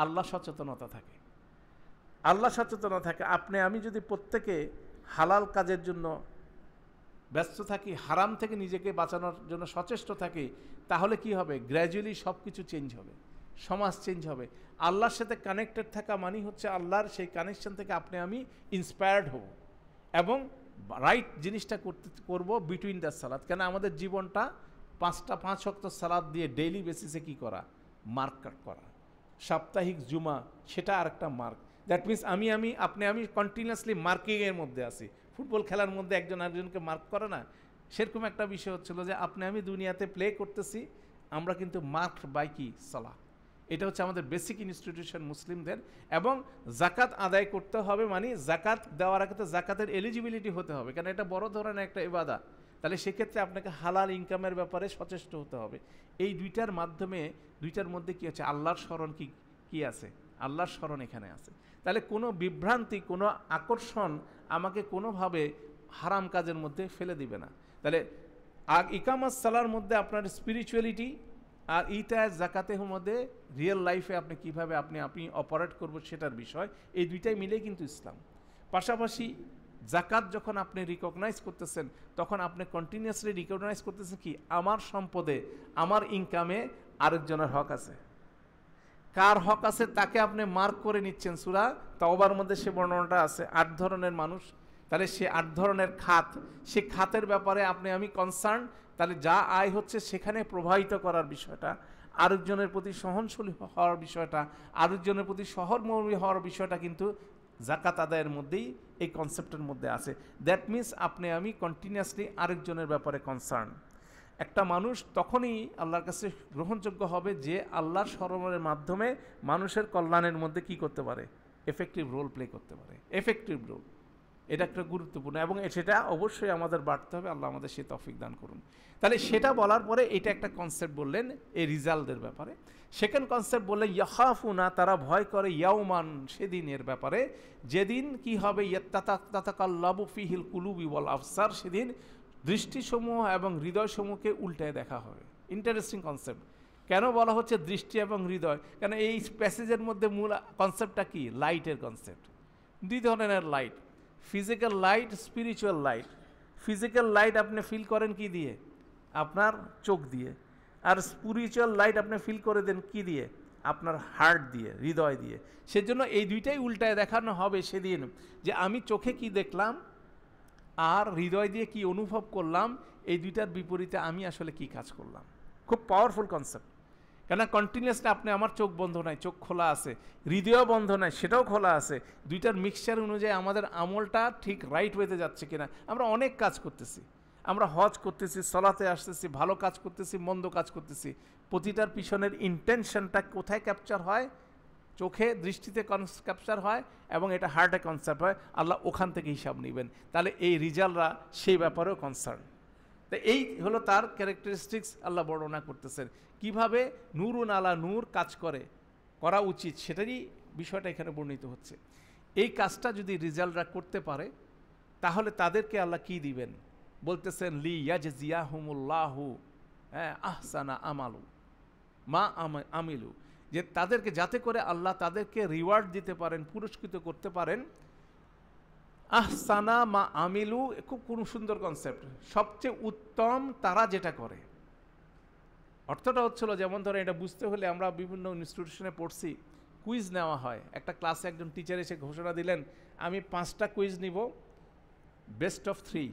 আল্লাহ সচেতনতা থাকে আল্লাহ সচেতনতা থাকে আপনি আমি যদি প্রত্যেকে হালাল কাজের জন্য ব্যস্ত থাকি হারাম থেকে নিজেকে বাঁচানোর জন্য সচেষ্ট থাকি তাহলে কি হবে গ্র্যাজুয়ালি সব কিছু চেঞ্জ হবে সমাজ চেঞ্জ হবে আল্লাহর সাথে কানেক্টেড থাকা মানেই হচ্ছে আল্লাহর সেই কানেকশন থেকে আপনি আমি ইন্সপায়ার্ড হব এবং রাইট জিনিসটা করতে করবো বিটুইন দ্য সালাদ কেন আমাদের জীবনটা পাঁচটা পাঁচ শক্ত সালাদ দিয়ে ডেইলি বেসিসে কি করা মার্ক করা সাপ্তাহিক জুমা সেটা আর একটা মার্ক দ্যাট মিন্স আমি আমি আপনি আমি কন্টিনিউয়াসলি মার্কিংয়ের মধ্যে আছি ফুটবল খেলার মধ্যে একজন আরেকজনকে মার্ক করে না সেরকম একটা বিষয় হচ্ছিল যে আপনি আমি দুনিয়াতে প্লে করতেছি আমরা কিন্তু মার্কড বাই কি সালাহ এটা হচ্ছে আমাদের বেসিক ইনস্টিটিউশন মুসলিমদের এবং জাকাত আদায় করতে হবে মানে জাকাত দেওয়ার আগে তো জাকাতের এলিজিবিলিটি হতে হবে কারণ এটা বড় ধরনের একটা ইবাদা তাহলে সেক্ষেত্রে আপনাকে হালাল ইনকামের ব্যাপারে সচেষ্ট হতে হবে এই দুইটার মাধ্যমে দুইটার মধ্যে কী আছে আল্লাহর স্মরণ কি কী আছে আল্লাহর স্মরণ এখানে আছে তাহলে কোনো বিভ্রান্তি কোনো আকর্ষণ আমাকে কোনোভাবে হারাম কাজের মধ্যে ফেলে দিবে না তাহলে আগ ইকামাস সালার মধ্যে আপনার স্পিরিচুয়ালিটি আর ইটা জাকাতে হোমদে রিয়েল লাইফে আপনি কিভাবে আপনি আপনি অপারেট করবো সেটার বিষয় এই দুইটাই মিলে কিন্তু ইসলাম পাশাপাশি জাকাত যখন আপনি রিকগনাইজ করতেছেন তখন আপনি কন্টিনিউসলি রিকগনাইজ করতেছেন কি আমার সম্পদে আমার ইনকামে আরেকজনের হক আছে কার হক আছে তাকে আপনি মার্ক করে নিচ্ছেন সুরা তাওবার মধ্যে সে বর্ণনাটা আছে আট ধরনের মানুষ তাহলে সে আট ধরনের খাত সে খাতের ব্যাপারে আপনি আমি কনসার্ন তাহলে যা আয় হচ্ছে সেখানে প্রবাহিত করার বিষয়টা আরেকজনের প্রতি সহনশীল হওয়ার বিষয়টা আরেকজনের প্রতি শহরমর্মী হওয়ার বিষয়টা কিন্তু জাকাত আদায়ের মধ্যেই এই কনসেপ্টের মধ্যে আছে দ্যাট মিন্স আপনি আমি কন্টিনিউয়াসলি আরেকজনের ব্যাপারে কনসার্ন একটা মানুষ তখনই আল্লাহর কাছে গ্রহণযোগ্য হবে যে আল্লাহর স্মরণের মাধ্যমে মানুষের কল্যাণের মধ্যে কি করতে পারে এফেক্টিভ রোল প্লে করতে পারে এফেক্টিভ রোল এটা একটা গুরুত্বপূর্ণ এবং সেটা অবশ্যই আমাদের বাড়তে হবে আল্লাহ আমাদের সে তফিক দান করুন তাহলে সেটা বলার পরে এটা একটা কনসেপ্ট বললেন এই রিজাল্টের ব্যাপারে সেকেন্ড কনসেপ্ট বললেন ইয়াহাফুনা তারা ভয় করে ইয়াউমান সেদিনের ব্যাপারে যেদিন কি হবে ফিহিল কুলুবি বল আফসার সেদিন দৃষ্টিসমূহ এবং হৃদয়সমূহকে উল্টায় দেখা হবে ইন্টারেস্টিং কনসেপ্ট কেন বলা হচ্ছে দৃষ্টি এবং হৃদয় কেন এই প্যাসেজের মধ্যে মূল কনসেপ্টটা কি লাইটের কনসেপ্ট দুই ধরনের light physical light spiritual light physical light আপনি ফিল করেন কি দিয়ে আপনার চোখ দিয়ে আর স্পিরিচুয়াল লাইট আপনি ফিল করে দেন কি দিয়ে আপনার হার্ট দিয়ে হৃদয় দিয়ে সেজন্য এই দুইটাই উল্টায় দেখানো হবে সেদিন যে আমি চোখে কি দেখলাম আর হৃদয় দিয়ে কি অনুভব করলাম এই দুইটার বিপরীতে আমি আসলে কি কাজ করলাম খুব পাওয়ারফুল কনসেপ্ট কেননা কন্টিনিউসলি আপনি আমার চোখ বন্ধ নাই চোখ খোলা আছে হৃদয় বন্ধ নাই সেটাও খোলা আছে দুইটার মিক্সচার অনুযায়ী আমাদের আমলটা ঠিক রাইট ওয়েতে যাচ্ছে কিনা আমরা অনেক কাজ করতেছি আমরা হজ করতেছি সলাতে আসতেছি ভালো কাজ করতেছি মন্দ কাজ করতেছি প্রতিটার পিছনের ইন্টেনশনটা কোথায় ক্যাপচার হয় চোখে দৃষ্টিতে ক্যাপচার হয় এবং এটা হার্টে কনসার্ট হয় আল্লাহ ওখান থেকে হিসাব নেবেন তাহলে এই রিজাল্টরা সেই ব্যাপারেও কনসার্ন তো এই হলো তার ক্যারেক্টারিস্টিক্স আল্লাহ বর্ণনা করতেছেন কিভাবে নূরুন আলা নূর কাজ করে করা উচিত সেটারই বিষয়টা এখানে বর্ণিত হচ্ছে এই কাজটা যদি রিজাল্টরা করতে পারে তাহলে তাদেরকে আল্লাহ কি দিবেন বলতেছেন লি ইয়াজিয়াহমুল্লাহু হ্যাঁ আহসানা আমালু মা আমিলু যে তাদেরকে যাতে করে আল্লাহ তাদেরকে রিওয়ার্ড দিতে পারেন পুরস্কৃত করতে পারেন আহসানা মা আমিলু খুব কোন সুন্দর কনসেপ্ট সবচেয়ে উত্তম তারা যেটা করে অর্থটা হচ্ছিল যেমন ধরো এটা বুঝতে হলে আমরা বিভিন্ন ইনস্টিটিউশনে পড়ছি কুইজ নেওয়া হয় একটা ক্লাসে একজন টিচার এসে ঘোষণা দিলেন আমি পাঁচটা কুইজ নিব বেস্ট অফ থ্রি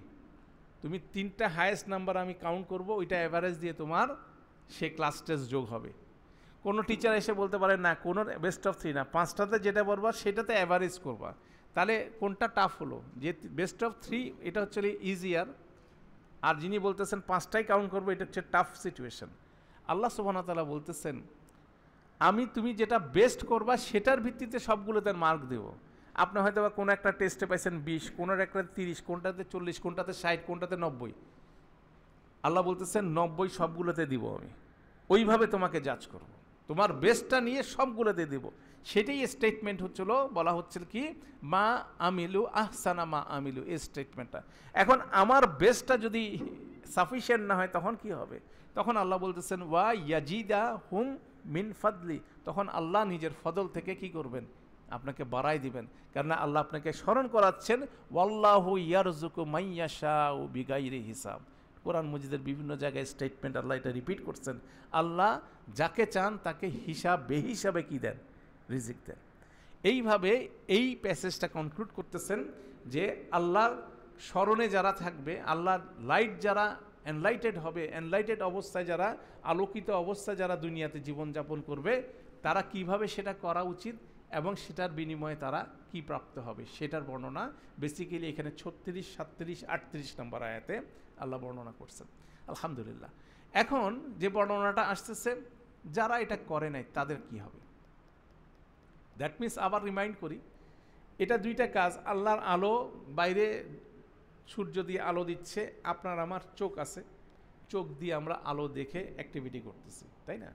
তুমি তিনটা হায়েস্ট নাম্বার আমি কাউন্ট করব ওইটা অ্যাভারেজ দিয়ে তোমার সে ক্লাস টেস্ট যোগ হবে কোনো টিচার এসে বলতে পারে না কোনো বেস্ট অফ থ্রি না পাঁচটাতে যেটা বলবা সেটাতে অ্যাভারেজ করবা তাহলে কোনটা টাফ হলো যে বেস্ট অফ থ্রি এটা হচ্ছে ইজিয়ার আর যিনি বলতেছেন পাঁচটাই কাউন্ট করবো এটা হচ্ছে টাফ সিচুয়েশন আল্লাহ সুবাহতালা বলতেছেন আমি তুমি যেটা বেস্ট করবা সেটার ভিত্তিতে সবগুলোতে মার্ক দেবো আপনি হয়তো বা কোনো একটা টেস্টে পাইছেন বিশ কোনোর একটা তিরিশ কোনটাতে চল্লিশ কোনটাতে ষাট কোনটাতে নব্বই আল্লাহ বলতেছেন নব্বই সবগুলোতে দিব আমি ওইভাবে তোমাকে জাজ করব। তোমার বেস্টটা নিয়ে সবগুলোতে দেবো সেটাই স্টেটমেন্ট হচ্ছিল বলা হচ্ছিল কি মা আমিলু আহসানা মা আমিলু এই স্টেটমেন্টটা এখন আমার বেস্টটা যদি সাফিসিয়েন্ট না হয় তখন কি হবে তখন আল্লাহ বলতেছেন ওয়া ইয়াজিদা হুম মিন ফাদলি তখন আল্লাহ নিজের ফদল থেকে কি করবেন আপনাকে বাড়াই দিবেন কেননা আল্লাহ আপনাকে স্মরণ করাচ্ছেন ওয়াল্লাহু ইয়ারজুকু মাইয়াশা ও বিগাইরে হিসাব কোরআন মজিদের বিভিন্ন জায়গায় স্টেটমেন্ট আল্লাহ এটা রিপিট করছেন আল্লাহ যাকে চান তাকে হিসাব বেহিসাবে কী দেন রিজিক দেয় এইভাবে এই প্যাসেজটা কনক্লুড করতেছেন যে আল্লাহর স্মরণে যারা থাকবে আল্লাহর লাইট যারা এনলাইটেড হবে এনলাইটেড অবস্থায় যারা আলোকিত অবস্থায় যারা দুনিয়াতে জীবনযাপন করবে তারা কিভাবে সেটা করা উচিত এবং সেটার বিনিময়ে তারা কি প্রাপ্ত হবে সেটার বর্ণনা বেসিক্যালি এখানে ছত্রিশ সাত্রিশ আটত্রিশ নম্বর আয়াতে আল্লাহ বর্ণনা করছেন আলহামদুলিল্লাহ এখন যে বর্ণনাটা আসতেছে যারা এটা করে নাই তাদের কি হবে দ্যাট মিন্স আবার রিমাইন্ড করি এটা দুইটা কাজ আল্লাহর আলো বাইরে সূর্য দিয়ে আলো দিচ্ছে আপনার আমার চোখ আছে চোখ দিয়ে আমরা আলো দেখে অ্যাক্টিভিটি করতেছি তাই না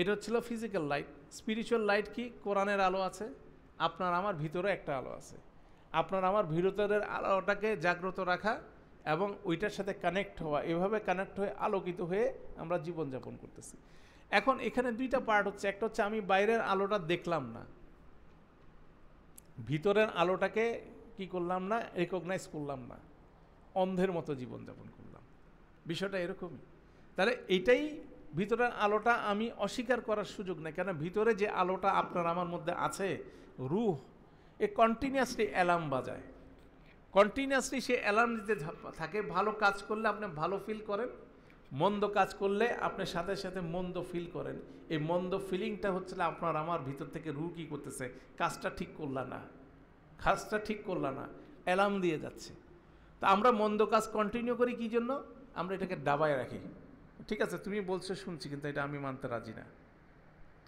এটা হচ্ছিল ফিজিক্যাল লাইট স্পিরিচুয়াল লাইট কি কোরআনের আলো আছে আপনার আমার ভিতরে একটা আলো আছে আপনার আমার ভিতরের আলোটাকে জাগ্রত রাখা এবং ওইটার সাথে কানেক্ট হওয়া এভাবে কানেক্ট হয়ে আলোকিত হয়ে আমরা জীবনযাপন করতেছি এখন এখানে দুইটা পার্ট হচ্ছে একটা হচ্ছে আমি বাইরের আলোটা দেখলাম না ভিতরের আলোটাকে কি করলাম না রেকগনাইজ করলাম না অন্ধের মতো জীবনযাপন করলাম বিষয়টা এরকমই তাহলে এটাই ভিতরের আলোটা আমি অস্বীকার করার সুযোগ নেই কেন ভিতরে যে আলোটা আপনার আমার মধ্যে আছে রুহ এ কন্টিনিউয়াসলি অ্যালার্ম বাজায় কন্টিনিউয়াসলি সে অ্যালার্ম দিতে থাকে ভালো কাজ করলে আপনি ভালো ফিল করেন মন্দ কাজ করলে আপনি সাথে সাথে মন্দ ফিল করেন এই মন্দ ফিলিংটা হচ্ছে আপনার আমার ভিতর থেকে রু কী করতেছে কাজটা ঠিক করলা না কাজটা ঠিক করলা না অ্যালার্ম দিয়ে যাচ্ছে তা আমরা মন্দ কাজ কন্টিনিউ করি কী জন্য আমরা এটাকে দাবায় রাখি ঠিক আছে তুমি বলছো শুনছি কিন্তু এটা আমি মানতে রাজি না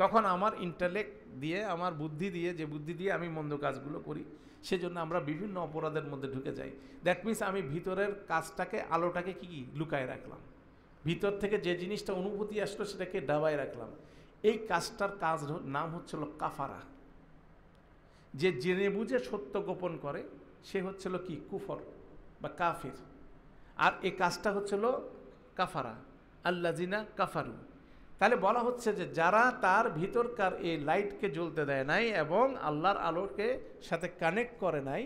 তখন আমার ইন্টালেক্ট দিয়ে আমার বুদ্ধি দিয়ে যে বুদ্ধি দিয়ে আমি মন্দ কাজগুলো করি সেজন্য আমরা বিভিন্ন অপরাধের মধ্যে ঢুকে যাই দ্যাট মিনস আমি ভিতরের কাজটাকে আলোটাকে কী লুকায় রাখলাম ভিতর থেকে যে জিনিসটা অনুভূতি আসলো সেটাকে ডাবায় রাখলাম এই কাজটার কাজ নাম হচ্ছিল কাফারা যে জেনে বুঝে সত্য গোপন করে সে হচ্ছিল কি কুফর বা কাফির আর এই কাজটা হচ্ছিল কাফারা আল্লাজিনা কাফারু তাহলে বলা হচ্ছে যে যারা তার ভিতরকার এই লাইটকে জ্বলতে দেয় নাই এবং আল্লাহর আলোকে সাথে কানেক্ট করে নাই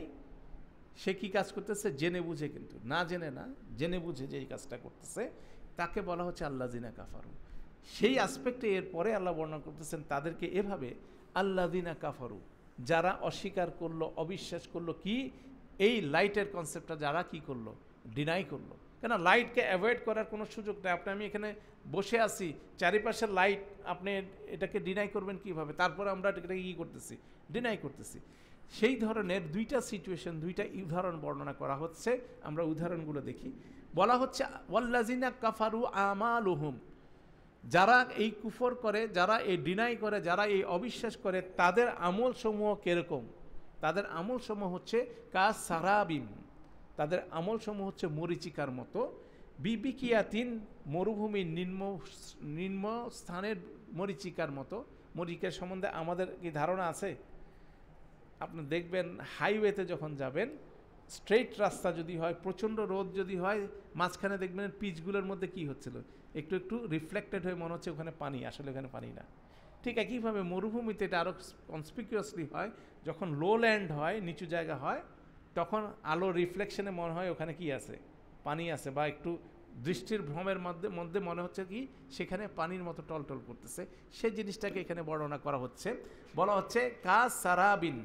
সে কি কাজ করতেছে জেনে বুঝে কিন্তু না জেনে না জেনে বুঝে যে এই কাজটা করতেছে তাকে বলা হচ্ছে আল্লা দিনা কাফারু সেই আসপেক্টে এরপরে আল্লাহ বর্ণনা করতেছেন তাদেরকে এভাবে আল্লা দিনা কাফারু যারা অস্বীকার করলো অবিশ্বাস করলো কি এই লাইটের কনসেপ্টটা যারা কি করলো ডিনাই করলো কেন লাইটকে অ্যাভয়েড করার কোনো সুযোগ নেই আপনি আমি এখানে বসে আছি চারিপাশের লাইট আপনি এটাকে ডিনাই করবেন কীভাবে তারপরে আমরা এটাকে ই করতেছি ডিনাই করতেছি সেই ধরনের দুইটা সিচুয়েশন দুইটা উদাহরণ বর্ণনা করা হচ্ছে আমরা উদাহরণগুলো দেখি বলা হচ্ছে ওয়াল্লাজিনা কাফারু আমালুহুম যারা এই কুফর করে যারা এই ডিনাই করে যারা এই অবিশ্বাস করে তাদের আমল সমূহ কীরকম তাদের আমল সমূহ হচ্ছে কা সারাবিম তাদের আমল সমূহ হচ্ছে মরিচিকার মতো বিবিকিয়াতিন মরুভূমির নিম্ন নিম্ন স্থানের মরিচিকার মতো মরিচিকার সম্বন্ধে আমাদের কি ধারণা আছে আপনি দেখবেন হাইওয়েতে যখন যাবেন স্ট্রেট রাস্তা যদি হয় প্রচণ্ড রোদ যদি হয় মাঝখানে দেখবেন পিচগুলোর মধ্যে কি হচ্ছিল একটু একটু রিফ্লেক্টেড হয়ে মনে হচ্ছে ওখানে পানি আসলে ওখানে পানি না ঠিক একইভাবে মরুভূমিতে এটা আরও কনসপিকুয়াসলি হয় যখন লো ল্যান্ড হয় নিচু জায়গা হয় তখন আলো রিফ্লেকশনে মনে হয় ওখানে কি আছে পানি আছে বা একটু দৃষ্টির ভ্রমের মধ্যে মধ্যে মনে হচ্ছে কি সেখানে পানির মতো টলটল করতেছে সেই জিনিসটাকে এখানে বর্ণনা করা হচ্ছে বলা হচ্ছে কা সারাবিন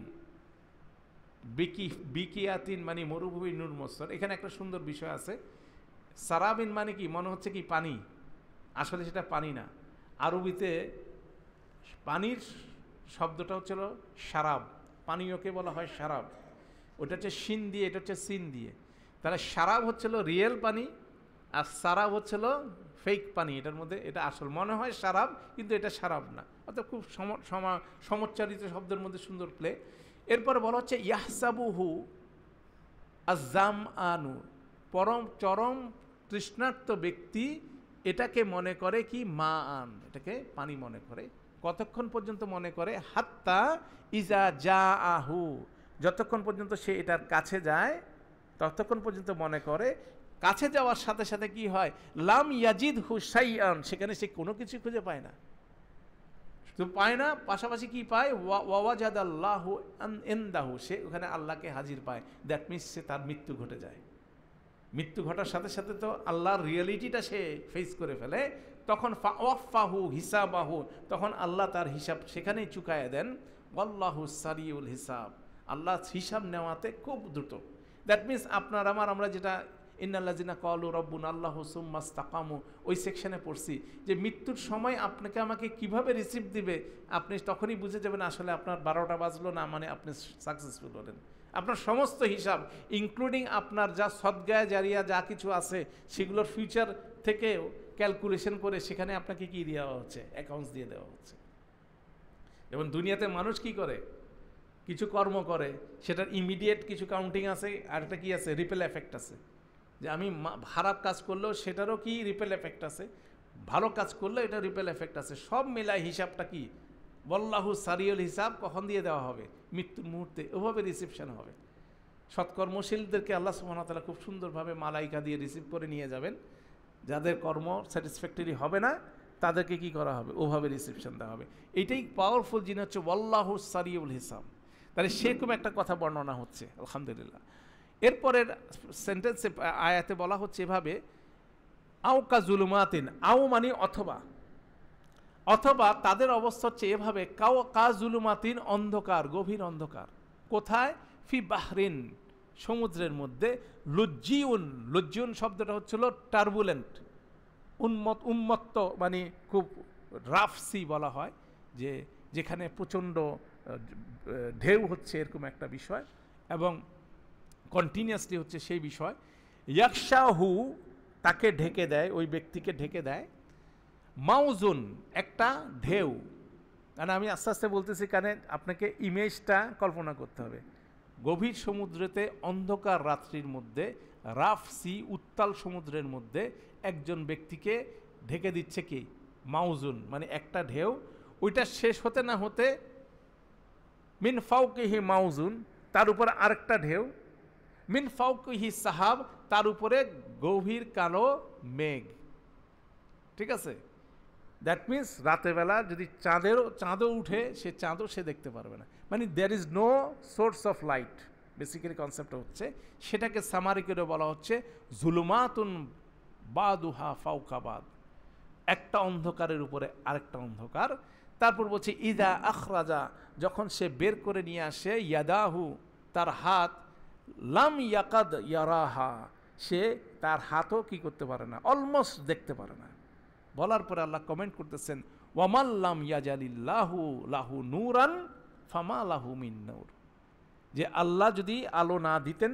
বিকি বিকিয়াতিন মানে মরুভূমি নুরমস্তর এখানে একটা সুন্দর বিষয় আছে সারাবিন মানে কি মনে হচ্ছে কি পানি আসলে সেটা পানি না আরবিতে পানির শব্দটা হচ্ছিল সারাব পানীয়কে বলা হয় সারাব ওটা হচ্ছে সিন দিয়ে এটা হচ্ছে সিন দিয়ে তাহলে সারাব হচ্ছিল রিয়েল পানি আর সারাব হচ্ছিল ফেক পানি এটার মধ্যে এটা আসল মনে হয় সারাব কিন্তু এটা সারাব না অর্থাৎ খুব সম সমচ্চারিত শব্দের মধ্যে সুন্দর প্লে এরপর বলা হচ্ছে ইয়াহসাবুহু আজাম আনু পরম চরম তৃষ্ণার্ত ব্যক্তি এটাকে মনে করে কি মা আন এটাকে পানি মনে করে কতক্ষণ পর্যন্ত মনে করে হাত্তা ইজা যা আহু যতক্ষণ পর্যন্ত সে এটার কাছে যায় ততক্ষণ পর্যন্ত মনে করে কাছে যাওয়ার সাথে সাথে কি হয় লাম ইয়াজিদ আন সেখানে সে কোনো কিছু খুঁজে পায় না তো পায় না পাশাপাশি কি পায় ওয়াওয়াজাদ আল্লাহ এন্দাহু সে ওখানে আল্লাহকে হাজির পায় দ্যাট মিনস সে তার মৃত্যু ঘটে যায় মৃত্যু ঘটার সাথে সাথে তো আল্লাহর রিয়েলিটিটা সে ফেস করে ফেলে তখন হিসাব আহু তখন আল্লাহ তার হিসাব সেখানেই চুকায় দেন ওয়াল্লাহু সারিউল হিসাব আল্লাহ হিসাব নেওয়াতে খুব দ্রুত দ্যাট মিন্স আপনার আমার আমরা যেটা ইন্নাল্লাজিনা কলু রব্বুন আল্লাহ সুম্মাস্তাকামু ওই সেকশনে পড়ছি যে মৃত্যুর সময় আপনাকে আমাকে কিভাবে রিসিভ দিবে আপনি তখনই বুঝে যাবেন আসলে আপনার বারোটা বাজলো না মানে আপনি সাকসেসফুল হলেন আপনার সমস্ত হিসাব ইনক্লুডিং আপনার যা সদ্গায় জারিয়া যা কিছু আছে সেগুলোর ফিউচার থেকেও ক্যালকুলেশন করে সেখানে আপনাকে কি দেওয়া হচ্ছে অ্যাকাউন্টস দিয়ে দেওয়া হচ্ছে যেমন দুনিয়াতে মানুষ কি করে কিছু কর্ম করে সেটার ইমিডিয়েট কিছু কাউন্টিং আছে আর একটা কী আছে রিপেল এফেক্ট আছে যে আমি খারাপ কাজ করলেও সেটারও কি রিপেল এফেক্ট আছে ভালো কাজ করলেও এটা রিপেল এফেক্ট আছে সব মেলায় হিসাবটা কি বল্লাহু সারিয়ল হিসাব কখন দিয়ে দেওয়া হবে মৃত্যুর মুহূর্তে ওভাবে রিসিপশন হবে সৎকর্মশীলদেরকে আল্লাহ সুহামতাল্লাহ খুব সুন্দরভাবে মালাইকা দিয়ে রিসিভ করে নিয়ে যাবেন যাদের কর্ম স্যাটিসফ্যাক্টরি হবে না তাদেরকে কি করা হবে ওভাবে রিসিপশন দেওয়া হবে এইটাই পাওয়ারফুল যিনি হচ্ছে বল্লাহু সারিউল হিসাব তাহলে সেরকম একটা কথা বর্ণনা হচ্ছে আলহামদুলিল্লাহ এরপরের সেন্টেন্সে আয়াতে বলা হচ্ছে এভাবে কা জুলুমাতিন আউ মানে অথবা অথবা তাদের অবস্থা হচ্ছে এভাবে কাউ কা জুলুমাতিন অন্ধকার গভীর অন্ধকার কোথায় ফি বাহরিন সমুদ্রের মধ্যে লজ্জিউন লজ্জিউন শব্দটা হচ্ছিল টার্বুলেন্ট উন্মত উন্মত্ত মানে খুব রাফসি বলা হয় যে যেখানে প্রচণ্ড ঢেউ হচ্ছে এরকম একটা বিষয় এবং কন্টিনিউয়াসলি হচ্ছে সেই বিষয় ইয়াকশাহু তাকে ঢেকে দেয় ওই ব্যক্তিকে ঢেকে দেয় মাউজুন একটা ঢেউ কারণ আমি আস্তে আস্তে বলতেছি কারণ আপনাকে ইমেজটা কল্পনা করতে হবে গভীর সমুদ্রেতে অন্ধকার রাত্রির মধ্যে রাফ সি উত্তাল সমুদ্রের মধ্যে একজন ব্যক্তিকে ঢেকে দিচ্ছে কি মাউজুন মানে একটা ঢেউ ওইটা শেষ হতে না হতে মিন ফাউকেহি মাউজুন তার উপর আরেকটা ঢেউ মিন হি সাহাব তার উপরে গভীর কালো মেঘ ঠিক আছে দ্যাট মিন্স রাতেবেলা যদি চাঁদেরও চাঁদও উঠে সে চাঁদও সে দেখতে পারবে না মানে there is no source of light basically concept হচ্ছে সেটাকে সামারি করে বলা হচ্ছে জুলুমাতুন বাদুহা ফাউকাবাদ একটা অন্ধকারের উপরে আরেকটা অন্ধকার তারপর বলছে ইদা আখরাজা যখন সে বের করে নিয়ে আসে ইয়াদাহু তার হাত लम यकद यराहा شيء তার হাতও কি করতে পারে না অলমোস্ট দেখতে পারে না বলার পরে আল্লাহ কমেন্ট করতেছেন ওয়া মাল্লাম ইাজালিল্লাহু লাহুন নূরান ফামা লাহু মিন নূর যে আল্লাহ যদি আলো না দিতেন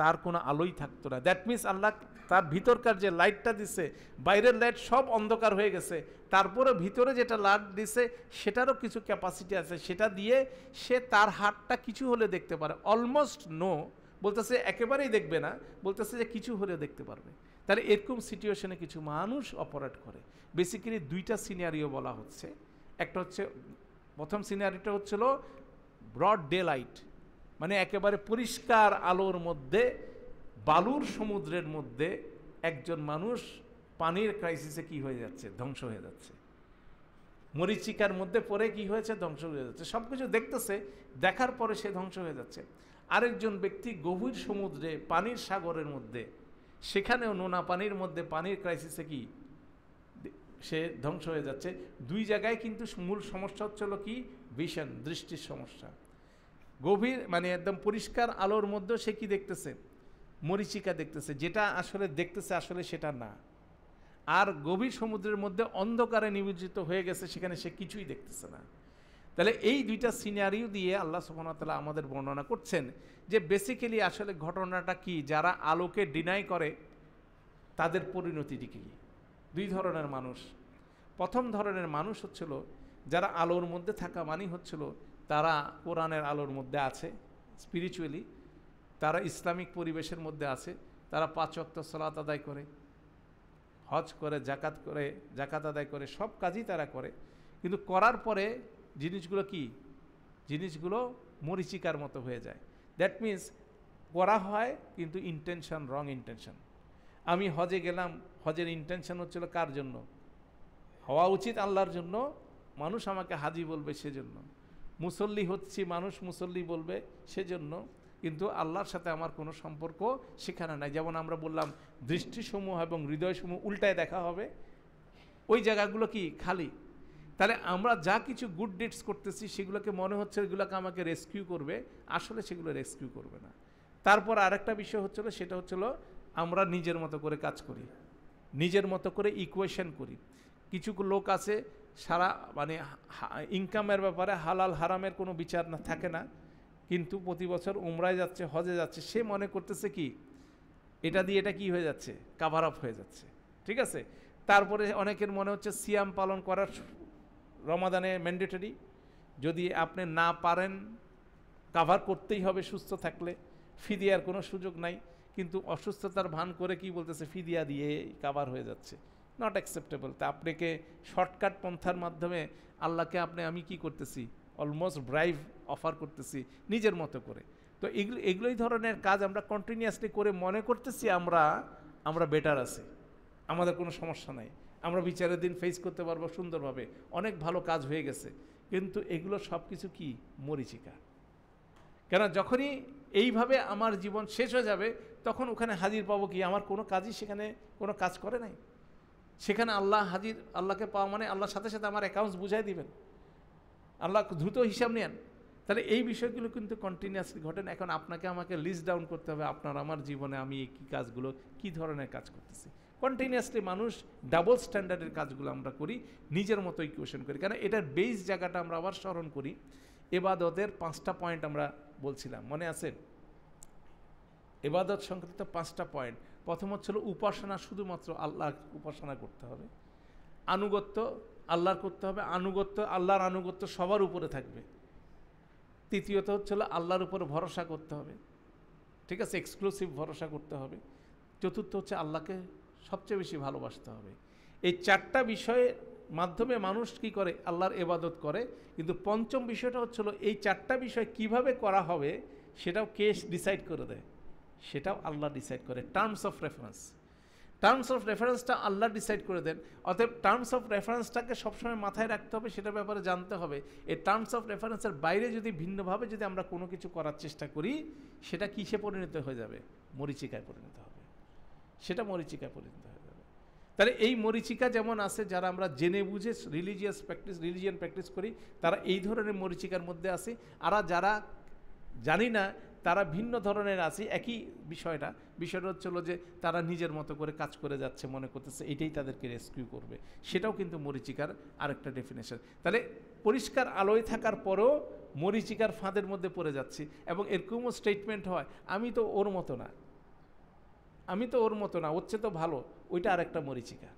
তার কোনো আলোই থাকতো না দ্যাট মিনস আল্লাহ তার ভিতরকার যে লাইটটা দিছে বাইরের লাইট সব অন্ধকার হয়ে গেছে তারপরে ভিতরে যেটা লাইট দিছে সেটারও কিছু ক্যাপাসিটি আছে সেটা দিয়ে সে তার হাটটা কিছু হলে দেখতে পারে অলমোস্ট নো বলতেছে একেবারেই দেখবে না বলতেছে যে কিছু হলে দেখতে পারবে তাহলে এরকম সিচুয়েশনে কিছু মানুষ অপারেট করে বেসিক্যালি দুইটা সিনারিও বলা হচ্ছে একটা হচ্ছে প্রথম সিনারিটা হচ্ছিল ব্রড ডে লাইট মানে একেবারে পরিষ্কার আলোর মধ্যে বালুর সমুদ্রের মধ্যে একজন মানুষ পানির ক্রাইসিসে কি হয়ে যাচ্ছে ধ্বংস হয়ে যাচ্ছে মরিচিকার মধ্যে পরে কি হয়েছে ধ্বংস হয়ে যাচ্ছে সব কিছু দেখতেছে দেখার পরে সে ধ্বংস হয়ে যাচ্ছে আরেকজন ব্যক্তি গভীর সমুদ্রে পানির সাগরের মধ্যে সেখানেও নোনা পানির মধ্যে পানির ক্রাইসিসে কি সে ধ্বংস হয়ে যাচ্ছে দুই জায়গায় কিন্তু মূল সমস্যা হচ্ছিল কি ভীষণ দৃষ্টির সমস্যা গভীর মানে একদম পরিষ্কার আলোর মধ্যেও সে কি দেখতেছে মরিচিকা দেখতেছে যেটা আসলে দেখতেছে আসলে সেটা না আর গভীর সমুদ্রের মধ্যে অন্ধকারে নিমজ্জিত হয়ে গেছে সেখানে সে কিছুই দেখতেছে না তাহলে এই দুইটা সিনারিও দিয়ে আল্লাহ সুবাহতালা আমাদের বর্ণনা করছেন যে বেসিক্যালি আসলে ঘটনাটা কি যারা আলোকে ডিনাই করে তাদের পরিণতিটি কী দুই ধরনের মানুষ প্রথম ধরনের মানুষ হচ্ছিল যারা আলোর মধ্যে থাকা মানেই হচ্ছিল তারা কোরআনের আলোর মধ্যে আছে স্পিরিচুয়ালি তারা ইসলামিক পরিবেশের মধ্যে আছে তারা পাঁচ অক্ত সলাত আদায় করে হজ করে জাকাত করে জাকাত আদায় করে সব কাজই তারা করে কিন্তু করার পরে জিনিসগুলো কি জিনিসগুলো মরিচিকার মতো হয়ে যায় দ্যাট মিন্স করা হয় কিন্তু ইন্টেনশন রং ইন্টেনশন আমি হজে গেলাম হজের ইন্টেনশন হচ্ছিল কার জন্য হওয়া উচিত আল্লাহর জন্য মানুষ আমাকে হাজি বলবে সেজন্য মুসল্লি হচ্ছি মানুষ মুসল্লি বলবে সেজন্য কিন্তু আল্লাহর সাথে আমার কোনো সম্পর্ক সেখানে নাই যেমন আমরা বললাম দৃষ্টিসমূহ এবং হৃদয়সমূহ উল্টায় দেখা হবে ওই জায়গাগুলো কি খালি তাহলে আমরা যা কিছু গুড ডিটস করতেছি সেগুলোকে মনে হচ্ছে এগুলোকে আমাকে রেস্কিউ করবে আসলে সেগুলো রেস্কিউ করবে না তারপর আরেকটা বিষয় হচ্ছিলো সেটা হচ্ছিলো আমরা নিজের মতো করে কাজ করি নিজের মতো করে ইকুয়েশন করি কিছু লোক আছে সারা মানে ইনকামের ব্যাপারে হালাল হারামের কোনো বিচার না থাকে না কিন্তু প্রতি বছর উমরায় যাচ্ছে হজে যাচ্ছে সে মনে করতেছে কি এটা দিয়ে এটা কি হয়ে যাচ্ছে কাভার আপ হয়ে যাচ্ছে ঠিক আছে তারপরে অনেকের মনে হচ্ছে সিয়াম পালন করার রমাদানে ম্যান্ডেটরি যদি আপনি না পারেন কাভার করতেই হবে সুস্থ থাকলে ফিদিয়ার কোনো সুযোগ নাই কিন্তু অসুস্থতার ভান করে কি বলতেছে ফিদিয়া দিয়ে কাভার হয়ে যাচ্ছে নট অ্যাকসেপ্টেবল তা আপনাকে শর্টকাট পন্থার মাধ্যমে আল্লাহকে আপনি আমি কি করতেছি অলমোস্ট ব্রাইভ অফার করতেছি নিজের মতো করে তো এগুলো এগুলোই ধরনের কাজ আমরা কন্টিনিউয়াসলি করে মনে করতেছি আমরা আমরা বেটার আছি আমাদের কোনো সমস্যা নাই আমরা বিচারের দিন ফেস করতে পারবো সুন্দরভাবে অনেক ভালো কাজ হয়ে গেছে কিন্তু এগুলো সব কিছু কী মরিচিকা কেন যখনই এইভাবে আমার জীবন শেষ হয়ে যাবে তখন ওখানে হাজির পাবো কি আমার কোনো কাজই সেখানে কোনো কাজ করে নাই সেখানে আল্লাহ হাজির আল্লাহকে পাওয়া মানে আল্লাহর সাথে সাথে আমার অ্যাকাউন্টস বুঝাই দিবেন আল্লাহ দ্রুত হিসাব নেন তাহলে এই বিষয়গুলো কিন্তু কন্টিনিউয়াসলি ঘটেন এখন আপনাকে আমাকে লিস্ট ডাউন করতে হবে আপনার আমার জীবনে আমি এই কী কাজগুলো কি ধরনের কাজ করতেছি কন্টিনিউসলি মানুষ ডাবল স্ট্যান্ডার্ডের কাজগুলো আমরা করি নিজের মতো ইকুয়েশন করি কারণ এটার বেস জায়গাটা আমরা আবার স্মরণ করি এবাদতের পাঁচটা পয়েন্ট আমরা বলছিলাম মনে আছে এবাদত সংক্রান্ত পাঁচটা পয়েন্ট প্রথম ছিল উপাসনা শুধুমাত্র আল্লাহর উপাসনা করতে হবে আনুগত্য আল্লাহর করতে হবে আনুগত্য আল্লাহর আনুগত্য সবার উপরে থাকবে তৃতীয়ত হচ্ছিল আল্লাহর উপর ভরসা করতে হবে ঠিক আছে এক্সক্লুসিভ ভরসা করতে হবে চতুর্থ হচ্ছে আল্লাহকে সবচেয়ে বেশি ভালোবাসতে হবে এই চারটা বিষয়ের মাধ্যমে মানুষ কি করে আল্লাহর এবাদত করে কিন্তু পঞ্চম বিষয়টা হচ্ছিল এই চারটা বিষয় কিভাবে করা হবে সেটাও কেস ডিসাইড করে দেয় সেটাও আল্লাহ ডিসাইড করে terms of reference terms of রেফারেন্সটা আল্লাহ ডিসাইড করে দেন অতএব টার্মস অফ রেফারেন্সটাকে সবসময় মাথায় রাখতে হবে সেটার ব্যাপারে জানতে হবে এই টার্মস অফ রেফারেন্সের বাইরে যদি ভিন্নভাবে যদি আমরা কোনো কিছু করার চেষ্টা করি সেটা কিসে পরিণত হয়ে যাবে মরিচিকায় পরিণত হবে সেটা মরিচিকায় পরিণত হয়ে যাবে তাহলে এই মরিচিকা যেমন আছে যারা আমরা জেনে বুঝে রিলিজিয়াস প্র্যাকটিস রিলিজিয়ান প্র্যাকটিস করি তারা এই ধরনের মরিচিকার মধ্যে আসে আর যারা জানি না তারা ভিন্ন ধরনের আছে একই বিষয়টা বিষয়টা হচ্ছে যে তারা নিজের মতো করে কাজ করে যাচ্ছে মনে করতেছে এটাই তাদেরকে রেস্কিউ করবে সেটাও কিন্তু মরিচিকার আরেকটা ডেফিনেশন তাহলে পরিষ্কার আলোয় থাকার পরেও মরিচিকার ফাঁদের মধ্যে পড়ে যাচ্ছি এবং এরকমও স্টেটমেন্ট হয় আমি তো ওর মতো না আমি তো ওর মতো না হচ্ছে তো ভালো ওইটা আরেকটা মরিচিকা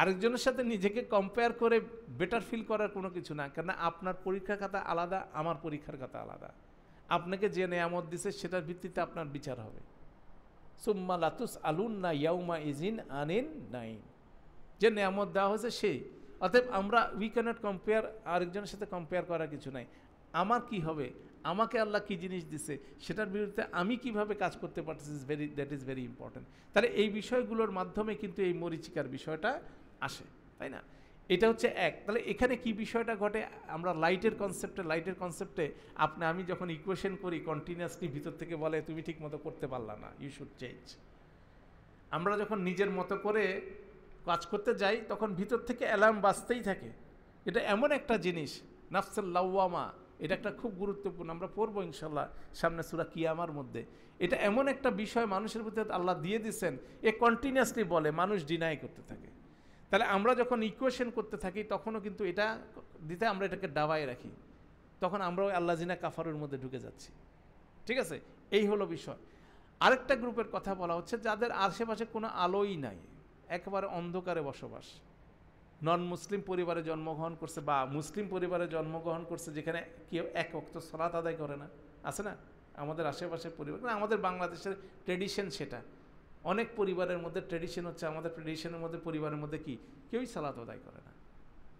আরেকজনের সাথে নিজেকে কম্পেয়ার করে বেটার ফিল করার কোনো কিছু না কেননা আপনার পরীক্ষা খাতা আলাদা আমার পরীক্ষার খাতা আলাদা আপনাকে যে নেয়ামত দিছে সেটার ভিত্তিতে আপনার বিচার হবে সুম্মা লাতুস আলুন না ইয়াউমা ইজিন আনিন নাইন যে নেয়ামত দেওয়া হয়েছে সেই অতএব আমরা উই ক্যানট কম্পেয়ার আরেকজনের সাথে কম্পেয়ার করার কিছু নাই আমার কি হবে আমাকে আল্লাহ কি জিনিস দিছে সেটার বিরুদ্ধে আমি কিভাবে কাজ করতে পারতেছি very that is very important তাহলে এই বিষয়গুলোর মাধ্যমে কিন্তু এই মরিচিকার বিষয়টা আসে তাই না এটা হচ্ছে এক তাহলে এখানে কি বিষয়টা ঘটে আমরা লাইটের কনসেপ্টে লাইটের কনসেপ্টে আপনি আমি যখন ইকুয়েশন করি কন্টিনিউয়াসলি ভিতর থেকে বলে তুমি ঠিক মতো করতে পারলা না ইউ শুড চেঞ্জ আমরা যখন নিজের মতো করে কাজ করতে যাই তখন ভিতর থেকে অ্যালার্ম বাঁচতেই থাকে এটা এমন একটা জিনিস নাফসাল লাউয়ামা এটা একটা খুব গুরুত্বপূর্ণ আমরা পড়বো ইনশাল্লাহ সামনে সুরা কিয়ামার মধ্যে এটা এমন একটা বিষয় মানুষের প্রতি আল্লাহ দিয়ে দিচ্ছেন এ কন্টিনিউয়াসলি বলে মানুষ ডিনাই করতে থাকে তাহলে আমরা যখন ইকুয়েশন করতে থাকি তখনও কিন্তু এটা দিতে আমরা এটাকে ডাবায় রাখি তখন আমরাও আল্লাহ জিনা কাফারের মধ্যে ঢুকে যাচ্ছি ঠিক আছে এই হলো বিষয় আরেকটা গ্রুপের কথা বলা হচ্ছে যাদের আশেপাশে কোনো আলোই নাই একবারে অন্ধকারে বসবাস নন মুসলিম পরিবারে জন্মগ্রহণ করছে বা মুসলিম পরিবারে জন্মগ্রহণ করছে যেখানে কেউ এক অক্ত সলাত আদায় করে না আছে না আমাদের আশেপাশের পরিবার মানে আমাদের বাংলাদেশের ট্রেডিশন সেটা অনেক পরিবারের মধ্যে ট্রেডিশন হচ্ছে আমাদের ট্রেডিশনের মধ্যে পরিবারের মধ্যে কি কেউই সালাত আদায় করে না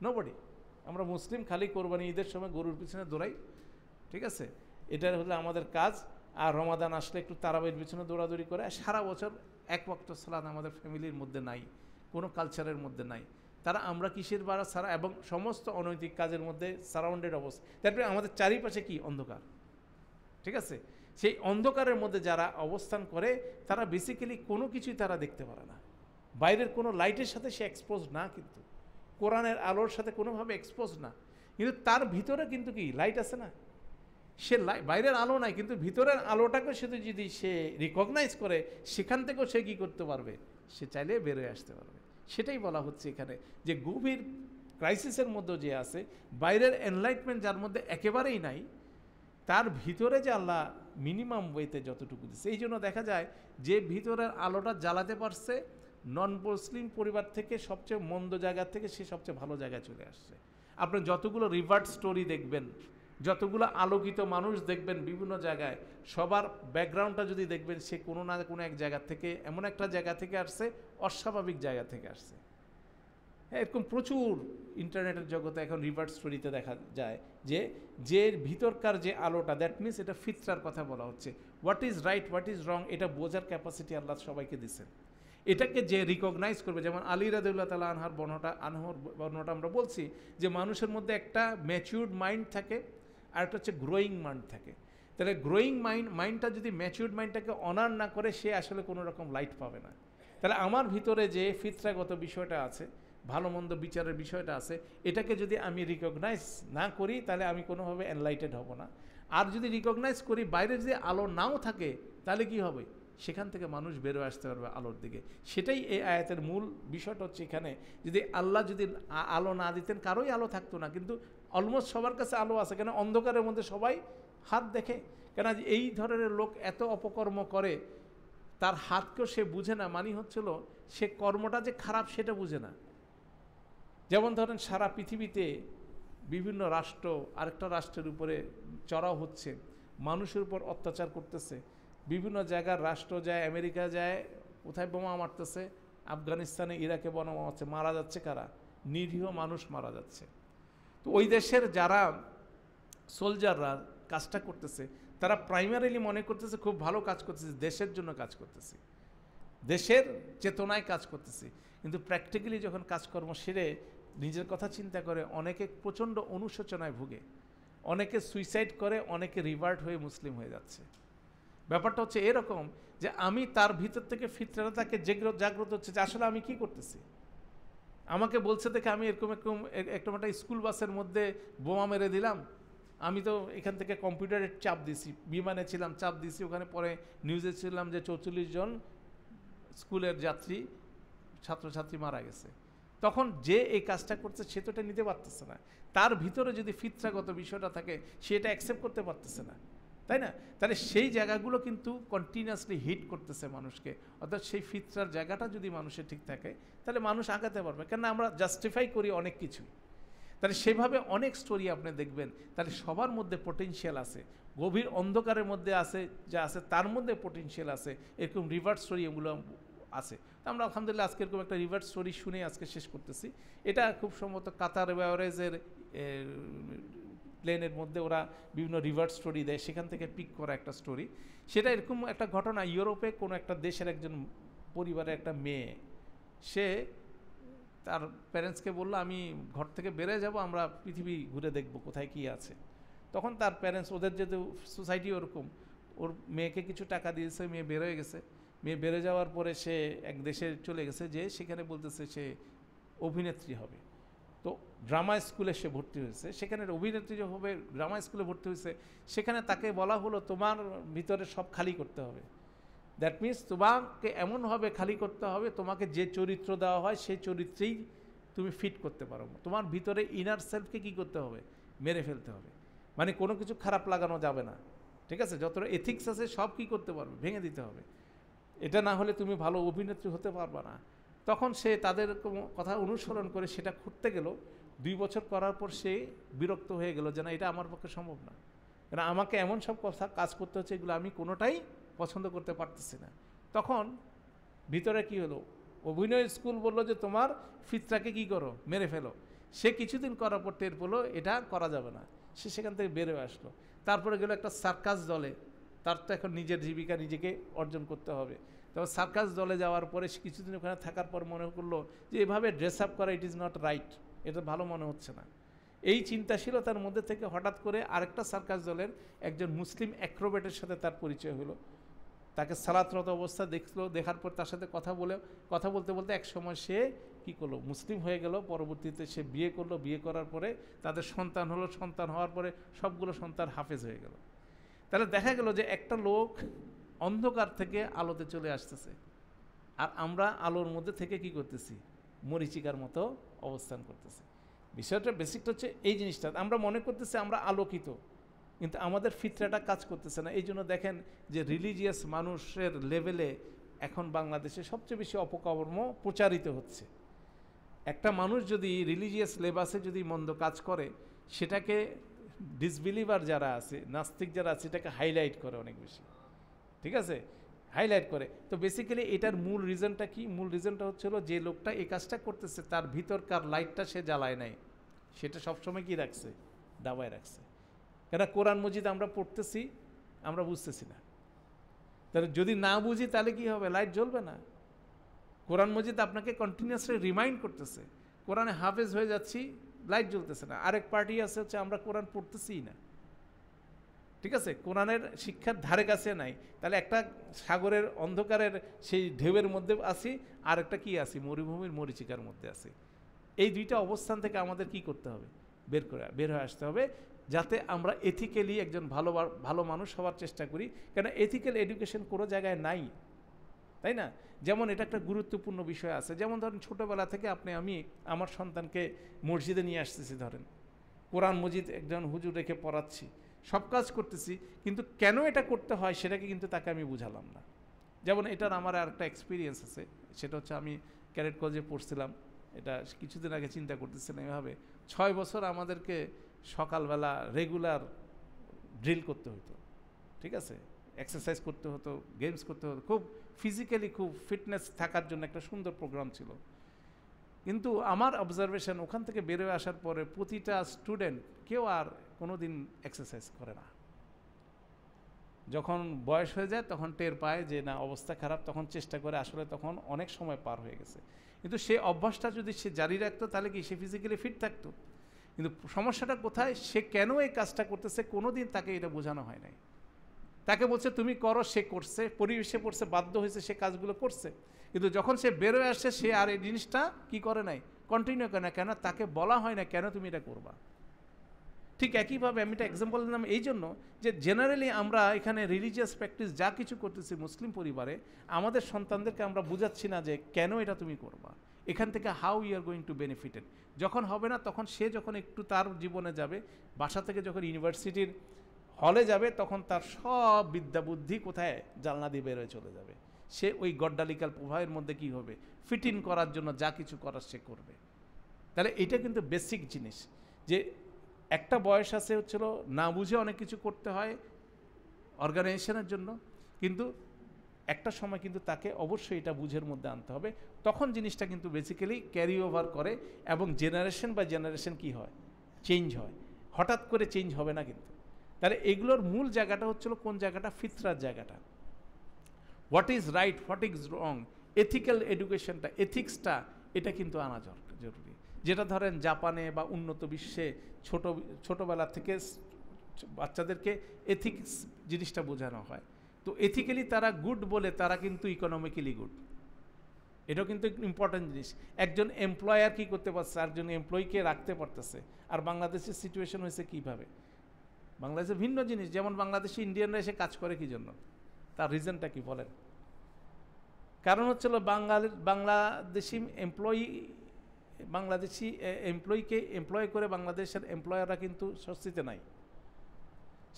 নবডি আমরা মুসলিম খালি কোরবানি ঈদের সময় গরুর পিছনে দৌড়াই ঠিক আছে এটা হলো আমাদের কাজ আর রমাদান আসলে একটু তারাবের পিছনে দৌড়াদৌড়ি করে সারা বছর এক বক্ত সালাদ আমাদের ফ্যামিলির মধ্যে নাই কোনো কালচারের মধ্যে নাই তারা আমরা কিসের বাড়া সারা এবং সমস্ত অনৈতিক কাজের মধ্যে সারাউন্ডেড অবস্থা তারপরে আমাদের চারিপাশে কি অন্ধকার ঠিক আছে সেই অন্ধকারের মধ্যে যারা অবস্থান করে তারা বেসিক্যালি কোনো কিছুই তারা দেখতে পারে না বাইরের কোনো লাইটের সাথে সে এক্সপোজ না কিন্তু কোরআনের আলোর সাথে কোনোভাবে এক্সপোজ না কিন্তু তার ভিতরে কিন্তু কি লাইট আছে না সে বাইরের আলো নাই কিন্তু ভিতরের আলোটাকে সে যদি সে রিকগনাইজ করে সেখান থেকেও সে কী করতে পারবে সে চাইলে বেরোয় আসতে পারবে সেটাই বলা হচ্ছে এখানে যে গভীর ক্রাইসিসের মধ্যে যে আছে বাইরের এনলাইটমেন্ট যার মধ্যে একেবারেই নাই তার ভিতরে যে আল্লাহ মিনিমাম ওয়েতে যতটুকু দিচ্ছে এই জন্য দেখা যায় যে ভিতরের আলোটা জ্বালাতে পারছে নন মুসলিম পরিবার থেকে সবচেয়ে মন্দ জায়গা থেকে সে সবচেয়ে ভালো জায়গায় চলে আসছে আপনি যতগুলো রিভার্ট স্টোরি দেখবেন যতগুলো আলোকিত মানুষ দেখবেন বিভিন্ন জায়গায় সবার ব্যাকগ্রাউন্ডটা যদি দেখবেন সে কোনো না কোনো এক জায়গা থেকে এমন একটা জায়গা থেকে আসছে অস্বাভাবিক জায়গা থেকে আসছে হ্যাঁ এরকম প্রচুর ইন্টারনেটের জগতে এখন রিভার্স স্টোরিতে দেখা যায় যে যে ভিতরকার যে আলোটা দ্যাট মিনস এটা ফিতরার কথা বলা হচ্ছে what is right what is wrong এটা বোঝার ক্যাপাসিটি আল্লাহ সবাইকে দিচ্ছেন এটাকে যে রিকগনাইজ করবে যেমন আলী রাদুল্লাহ তালা আনহার বর্ণটা আনহর বর্ণটা আমরা বলছি যে মানুষের মধ্যে একটা ম্যাচিউর্ড মাইন্ড থাকে আর একটা হচ্ছে গ্রোয়িং মাইন্ড থাকে তাহলে গ্রোয়িং মাইন্ড মাইন্ডটা যদি ম্যাচিউর্ড মাইন্ডটাকে অনার না করে সে আসলে কোনো রকম লাইট পাবে না তাহলে আমার ভিতরে যে ফিতরাগত বিষয়টা আছে ভালো মন্দ বিচারের বিষয়টা আছে এটাকে যদি আমি রিকগনাইজ না করি তাহলে আমি কোনোভাবে এনলাইটেড হব না আর যদি রিকগনাইজ করি বাইরে যদি আলো নাও থাকে তাহলে কি হবে সেখান থেকে মানুষ বেরো আসতে পারবে আলোর দিকে সেটাই এই আয়াতের মূল বিষয়টা হচ্ছে এখানে যদি আল্লাহ যদি আলো না দিতেন কারোই আলো থাকতো না কিন্তু অলমোস্ট সবার কাছে আলো আছে কেন অন্ধকারের মধ্যে সবাই হাত দেখে কেন এই ধরনের লোক এত অপকর্ম করে তার হাতকেও সে বুঝে না মানি হচ্ছিল সে কর্মটা যে খারাপ সেটা বুঝে না যেমন ধরেন সারা পৃথিবীতে বিভিন্ন রাষ্ট্র আরেকটা রাষ্ট্রের উপরে চড়াও হচ্ছে মানুষের উপর অত্যাচার করতেছে বিভিন্ন জায়গার রাষ্ট্র যায় আমেরিকা যায় কোথায় বোমা মারতেছে আফগানিস্তানে ইরাকে বোমা মারছে মারা যাচ্ছে কারা নিরীহ মানুষ মারা যাচ্ছে তো ওই দেশের যারা সোলজাররা কাজটা করতেছে তারা প্রাইমারিলি মনে করতেছে খুব ভালো কাজ করতেছে দেশের জন্য কাজ করতেছে দেশের চেতনায় কাজ করতেছি কিন্তু প্র্যাকটিক্যালি যখন কাজকর্ম সেরে নিজের কথা চিন্তা করে অনেকে প্রচণ্ড অনুশোচনায় ভুগে অনেকে সুইসাইড করে অনেকে রিভার্ট হয়ে মুসলিম হয়ে যাচ্ছে ব্যাপারটা হচ্ছে এরকম যে আমি তার ভিতর থেকে ফিতরাটা তাকে জাগ্রত হচ্ছে যে আসলে আমি কি করতেছি আমাকে বলছে দেখে আমি এরকম এরকম একরকম একটা স্কুল বাসের মধ্যে বোমা মেরে দিলাম আমি তো এখান থেকে কম্পিউটারের চাপ দিছি বিমানে ছিলাম চাপ দিছি ওখানে পরে নিউজে ছিলাম যে চৌচল্লিশ জন স্কুলের যাত্রী ছাত্রছাত্রী মারা গেছে তখন যে এই কাজটা করছে সে তো এটা নিতে পারতেছে না তার ভিতরে যদি ফিতরাগত বিষয়টা থাকে সে এটা অ্যাকসেপ্ট করতে পারতেছে না তাই না তাহলে সেই জায়গাগুলো কিন্তু কন্টিনিউয়াসলি হিট করতেছে মানুষকে অর্থাৎ সেই ফিতরার জায়গাটা যদি মানুষের ঠিক থাকে তাহলে মানুষ আগাতে পারবে কেননা আমরা জাস্টিফাই করি অনেক কিছু তাহলে সেভাবে অনেক স্টোরি আপনি দেখবেন তাহলে সবার মধ্যে পোটেনশিয়াল আছে গভীর অন্ধকারের মধ্যে আছে যা আছে তার মধ্যে পোটেনশিয়াল আছে এরকম রিভার্স স্টোরি এগুলো আছে আমরা আলহামদুলিল্লাহ আজকে এরকম একটা রিভার্স স্টোরি শুনে আজকে শেষ করতেছি এটা খুব সম্ভবত কাতার ওয়ারেজের প্লেনের মধ্যে ওরা বিভিন্ন রিভার্স স্টোরি দেয় সেখান থেকে পিক করা একটা স্টোরি সেটা এরকম একটা ঘটনা ইউরোপে কোনো একটা দেশের একজন পরিবারের একটা মেয়ে সে তার প্যারেন্টসকে বললো আমি ঘর থেকে বেড়ে যাব আমরা পৃথিবী ঘুরে দেখব কোথায় কি আছে তখন তার প্যারেন্টস ওদের যেহেতু সোসাইটি ওরকম ওর মেয়েকে কিছু টাকা দিয়েছে মেয়ে বেরোয় গেছে মেয়ে বেড়ে যাওয়ার পরে সে এক দেশে চলে গেছে যে সেখানে বলতেছে সে অভিনেত্রী হবে তো ড্রামা স্কুলে সে ভর্তি হয়েছে সেখানে অভিনেত্রী হবে ড্রামা স্কুলে ভর্তি হয়েছে সেখানে তাকে বলা হলো তোমার ভিতরে সব খালি করতে হবে দ্যাট মিন্স তোমাকে এমনভাবে খালি করতে হবে তোমাকে যে চরিত্র দেওয়া হয় সেই চরিত্রেই তুমি ফিট করতে পারো তোমার ভিতরে ইনার সেলফকে কি করতে হবে মেরে ফেলতে হবে মানে কোনো কিছু খারাপ লাগানো যাবে না ঠিক আছে যতটা এথিক্স আছে সব কি করতে পারবে ভেঙে দিতে হবে এটা না হলে তুমি ভালো অভিনেত্রী হতে পারবে না তখন সে তাদের কথা অনুসরণ করে সেটা খুঁজতে গেল দুই বছর করার পর সে বিরক্ত হয়ে গেল যে না এটা আমার পক্ষে সম্ভব না কারণ আমাকে এমন সব কথা কাজ করতে হচ্ছে এগুলো আমি কোনোটাই পছন্দ করতে পারতেছি না তখন ভিতরে কি হলো অভিনয় স্কুল বললো যে তোমার ফিতরাকে কি করো মেরে ফেলো সে কিছুদিন করার পর টের পেলো এটা করা যাবে না সে সেখান থেকে বেরোয় আসলো তারপরে গেলো একটা সার্কাস দলে তার তো এখন নিজের জীবিকা নিজেকে অর্জন করতে হবে তবে সার্কাস দলে যাওয়ার পরে কিছুদিন ওখানে থাকার পর মনে করলো যে এভাবে ড্রেস আপ করা ইট ইজ নট রাইট এটা ভালো মনে হচ্ছে না এই চিন্তাশীলতার মধ্যে থেকে হঠাৎ করে আরেকটা সার্কাস দলের একজন মুসলিম অ্যাক্রোবেটের সাথে তার পরিচয় হলো তাকে সালাতরত অবস্থা দেখলো দেখার পর তার সাথে কথা বলে কথা বলতে বলতে এক সময় সে কী করলো মুসলিম হয়ে গেল পরবর্তীতে সে বিয়ে করলো বিয়ে করার পরে তাদের সন্তান হলো সন্তান হওয়ার পরে সবগুলো সন্তান হাফেজ হয়ে গেল তাহলে দেখা গেল যে একটা লোক অন্ধকার থেকে আলোতে চলে আসতেছে আর আমরা আলোর মধ্যে থেকে কি করতেছি মরিচিকার মতো অবস্থান করতেছে বিষয়টা বেসিকটা হচ্ছে এই জিনিসটা আমরা মনে করতেছি আমরা আলোকিত কিন্তু আমাদের ফিতরাটা কাজ করতেছে না এই জন্য দেখেন যে রিলিজিয়াস মানুষের লেভেলে এখন বাংলাদেশে সবচেয়ে বেশি অপকর্ম প্রচারিত হচ্ছে একটা মানুষ যদি রিলিজিয়াস লেবাসে যদি মন্দ কাজ করে সেটাকে ডিসবিলিভার যারা আছে নাস্তিক যারা আছে সেটাকে হাইলাইট করে অনেক বেশি ঠিক আছে হাইলাইট করে তো বেসিক্যালি এটার মূল রিজনটা কি মূল রিজনটা হচ্ছিল যে লোকটা এই কাজটা করতেছে তার ভিতরকার লাইটটা সে জ্বালায় নাই সেটা সবসময় কি রাখছে দাবায় রাখছে কেন কোরআন মজিদ আমরা পড়তেছি আমরা বুঝতেছি না তাহলে যদি না বুঝি তাহলে কি হবে লাইট জ্বলবে না কোরআন মজিদ আপনাকে কন্টিনিউসলি রিমাইন্ড করতেছে কোরআনে হাফেজ হয়ে যাচ্ছি লাইট জ্বলতেছে না আরেক পার্টি আছে হচ্ছে আমরা কোরআন পড়তেছি না ঠিক আছে কোরআনের শিক্ষার ধারে কাছে নাই তাহলে একটা সাগরের অন্ধকারের সেই ঢেউয়ের মধ্যে আছি আর একটা কী আছি মরুভূমির মরিচিকার মধ্যে আসি এই দুইটা অবস্থান থেকে আমাদের কি করতে হবে বের করে বের হয়ে আসতে হবে যাতে আমরা এথিক্যালি একজন ভালো ভালো মানুষ হওয়ার চেষ্টা করি কেন এথিক্যাল এডুকেশন কোনো জায়গায় নাই তাই না যেমন এটা একটা গুরুত্বপূর্ণ বিষয় আছে যেমন ধরেন ছোটোবেলা থেকে আপনি আমি আমার সন্তানকে মসজিদে নিয়ে আসতেছি ধরেন কোরআন মজিদ একজন হুজুর রেখে পড়াচ্ছি সব কাজ করতেছি কিন্তু কেন এটা করতে হয় সেটাকে কিন্তু তাকে আমি বুঝালাম না যেমন এটার আমার আর একটা এক্সপিরিয়েন্স আছে সেটা হচ্ছে আমি ক্যারেট কলেজে পড়ছিলাম এটা কিছুদিন আগে চিন্তা করতেছিলাম এভাবে ছয় বছর আমাদেরকে সকালবেলা রেগুলার ড্রিল করতে হতো ঠিক আছে এক্সারসাইজ করতে হতো গেমস করতে হতো খুব ফিজিক্যালি খুব ফিটনেস থাকার জন্য একটা সুন্দর প্রোগ্রাম ছিল কিন্তু আমার অবজারভেশন ওখান থেকে বেরোয় আসার পরে প্রতিটা স্টুডেন্ট কেউ আর কোনো দিন এক্সারসাইজ করে না যখন বয়স হয়ে যায় তখন টের পায় যে না অবস্থা খারাপ তখন চেষ্টা করে আসলে তখন অনেক সময় পার হয়ে গেছে কিন্তু সে অভ্যাসটা যদি সে জারি রাখতো তাহলে কি সে ফিজিক্যালি ফিট থাকতো কিন্তু সমস্যাটা কোথায় সে কেন এই কাজটা করতেছে কোনো দিন তাকে এটা বোঝানো হয় নাই তাকে বলছে তুমি করো সে করছে পরিবেশে পড়ছে বাধ্য হয়েছে সে কাজগুলো করছে কিন্তু যখন সে বেরোয় আসছে সে আর এই জিনিসটা কি করে নাই কন্টিনিউ করে না কেন তাকে বলা হয় না কেন তুমি এটা করবা ঠিক একইভাবে আমি এটা এক্সাম্পল দিলাম এই জন্য যে জেনারেলি আমরা এখানে রিলিজিয়াস প্র্যাকটিস যা কিছু করতেছি মুসলিম পরিবারে আমাদের সন্তানদেরকে আমরা বুঝাচ্ছি না যে কেন এটা তুমি করবা এখান থেকে how you are going to benefited যখন হবে না তখন সে যখন একটু তার জীবনে যাবে বাসা থেকে যখন ইউনিভার্সিটির হলে যাবে তখন তার সব বিদ্যাবুদ্ধি কোথায় জালনা দিয়ে বেরোয় চলে যাবে সে ওই গড্ডালিকাল প্রবাহের মধ্যে কি হবে ফিট ইন করার জন্য যা কিছু করার সে করবে তাহলে এটা কিন্তু বেসিক জিনিস যে একটা বয়স আছে হচ্ছিল না বুঝে অনেক কিছু করতে হয় অর্গানাইজেশনের জন্য কিন্তু একটা সময় কিন্তু তাকে অবশ্যই এটা বুঝের মধ্যে আনতে হবে তখন জিনিসটা কিন্তু বেসিক্যালি ক্যারি ওভার করে এবং জেনারেশন বা জেনারেশন কি হয় চেঞ্জ হয় হঠাৎ করে চেঞ্জ হবে না কিন্তু তাহলে এগুলোর মূল জায়গাটা হচ্ছিল কোন জায়গাটা ফিতরার জায়গাটা what is right what is wrong ethical এডুকেশনটা এথিক্সটা এটা কিন্তু আনা জরুরি যেটা ধরেন জাপানে বা উন্নত বিশ্বে ছোট ছোটোবেলা থেকে বাচ্চাদেরকে এথিক্স জিনিসটা বোঝানো হয় তো এথিক্যালি তারা গুড বলে তারা কিন্তু ইকোনমিক্যালি গুড এটাও কিন্তু ইম্পর্ট্যান্ট জিনিস একজন এমপ্লয়ার কি করতে পারছে একজন এমপ্লয়িকে রাখতে পারতেছে আর বাংলাদেশের সিচুয়েশন হয়েছে কীভাবে বাংলাদেশে ভিন্ন জিনিস যেমন বাংলাদেশে ইন্ডিয়ানরা এসে কাজ করে কি জন্য তার রিজনটা কি বলেন কারণ হচ্ছিল বাঙালির বাংলাদেশি এমপ্লয়ি বাংলাদেশি এমপ্লয়িকে এমপ্লয় করে বাংলাদেশের এমপ্লয়াররা কিন্তু স্বস্তিতে নাই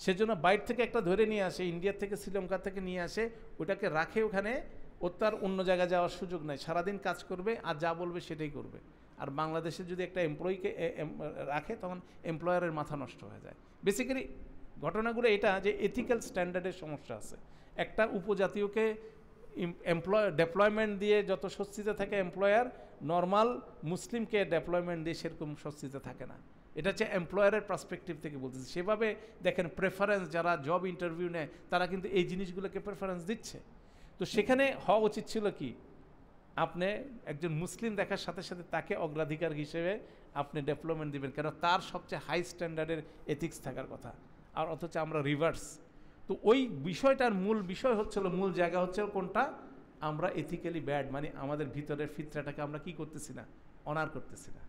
সেজন্য বাইর থেকে একটা ধরে নিয়ে আসে ইন্ডিয়া থেকে শ্রীলঙ্কা থেকে নিয়ে আসে ওটাকে রাখে ওখানে ও তার অন্য জায়গায় যাওয়ার সুযোগ নাই সারাদিন কাজ করবে আর যা বলবে সেটাই করবে আর বাংলাদেশে যদি একটা এমপ্লয়িকে রাখে তখন এমপ্লয়ারের মাথা নষ্ট হয়ে যায় বেসিক্যালি ঘটনাগুলো এটা যে এথিক্যাল স্ট্যান্ডার্ডের সমস্যা আছে একটা উপজাতীয়কে এমপ্লয় ডেপ্লয়মেন্ট দিয়ে যত স্বস্তিতে থাকে এমপ্লয়ার নর্মাল মুসলিমকে ডেপ্লয়মেন্ট দিয়ে সেরকম স্বস্তিতে থাকে না এটা হচ্ছে এমপ্লয়ারের পার্সপেক্টিভ থেকে বলতেছি সেভাবে দেখেন প্রেফারেন্স যারা জব ইন্টারভিউ নেয় তারা কিন্তু এই জিনিসগুলোকে প্রেফারেন্স দিচ্ছে তো সেখানে হওয়া উচিত ছিল কি আপনি একজন মুসলিম দেখার সাথে সাথে তাকে অগ্রাধিকার হিসেবে আপনি ডেভেলপমেন্ট দিবেন কেন তার সবচেয়ে হাই স্ট্যান্ডার্ডের এথিক্স থাকার কথা আর অথচ আমরা রিভার্স তো ওই বিষয়টার মূল বিষয় হচ্ছিল মূল জায়গা হচ্ছে কোনটা আমরা এথিক্যালি ব্যাড মানে আমাদের ভিতরের ফিতরাটাকে আমরা কি করতেছি না অনার করতেছি না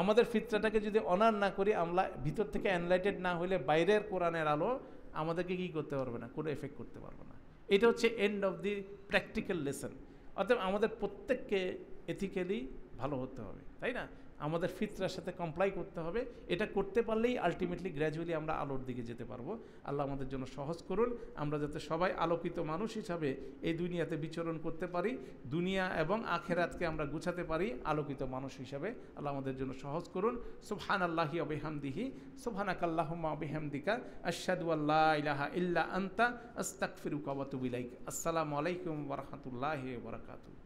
আমাদের ফিতরাটাকে যদি অনার না করি আমরা ভিতর থেকে অ্যানলাইটেড না হলে বাইরের কোরআনের আলো আমাদেরকে কি করতে পারবে না কোনো এফেক্ট করতে পারবে না এটা হচ্ছে end of the practical lesson অর্থাৎ আমাদের প্রত্যেককে এথিক্যালি ভালো হতে হবে তাই না আমাদের ফিতরার সাথে কমপ্লাই করতে হবে এটা করতে পারলেই আলটিমেটলি গ্র্যাজুয়ালি আমরা আলোর দিকে যেতে পারবো আল্লাহ আমাদের জন্য সহজ করুন আমরা যাতে সবাই আলোকিত মানুষ হিসাবে এই দুনিয়াতে বিচরণ করতে পারি দুনিয়া এবং আখেরাতকে আমরা গুছাতে পারি আলোকিত মানুষ হিসাবে আল্লাহ আমাদের জন্য সহজ করুন সুফহান আল্লাহি অবিহামদিহি সুবহানাকাল্লাহুম্মা অবিহামদিকা আশহাদু আল্লা ইলাহা ইল্লা আন্তা আস্তাগফিরুকা ওয়া আসসালামু আলাইকুম ওয়া বরকাতুল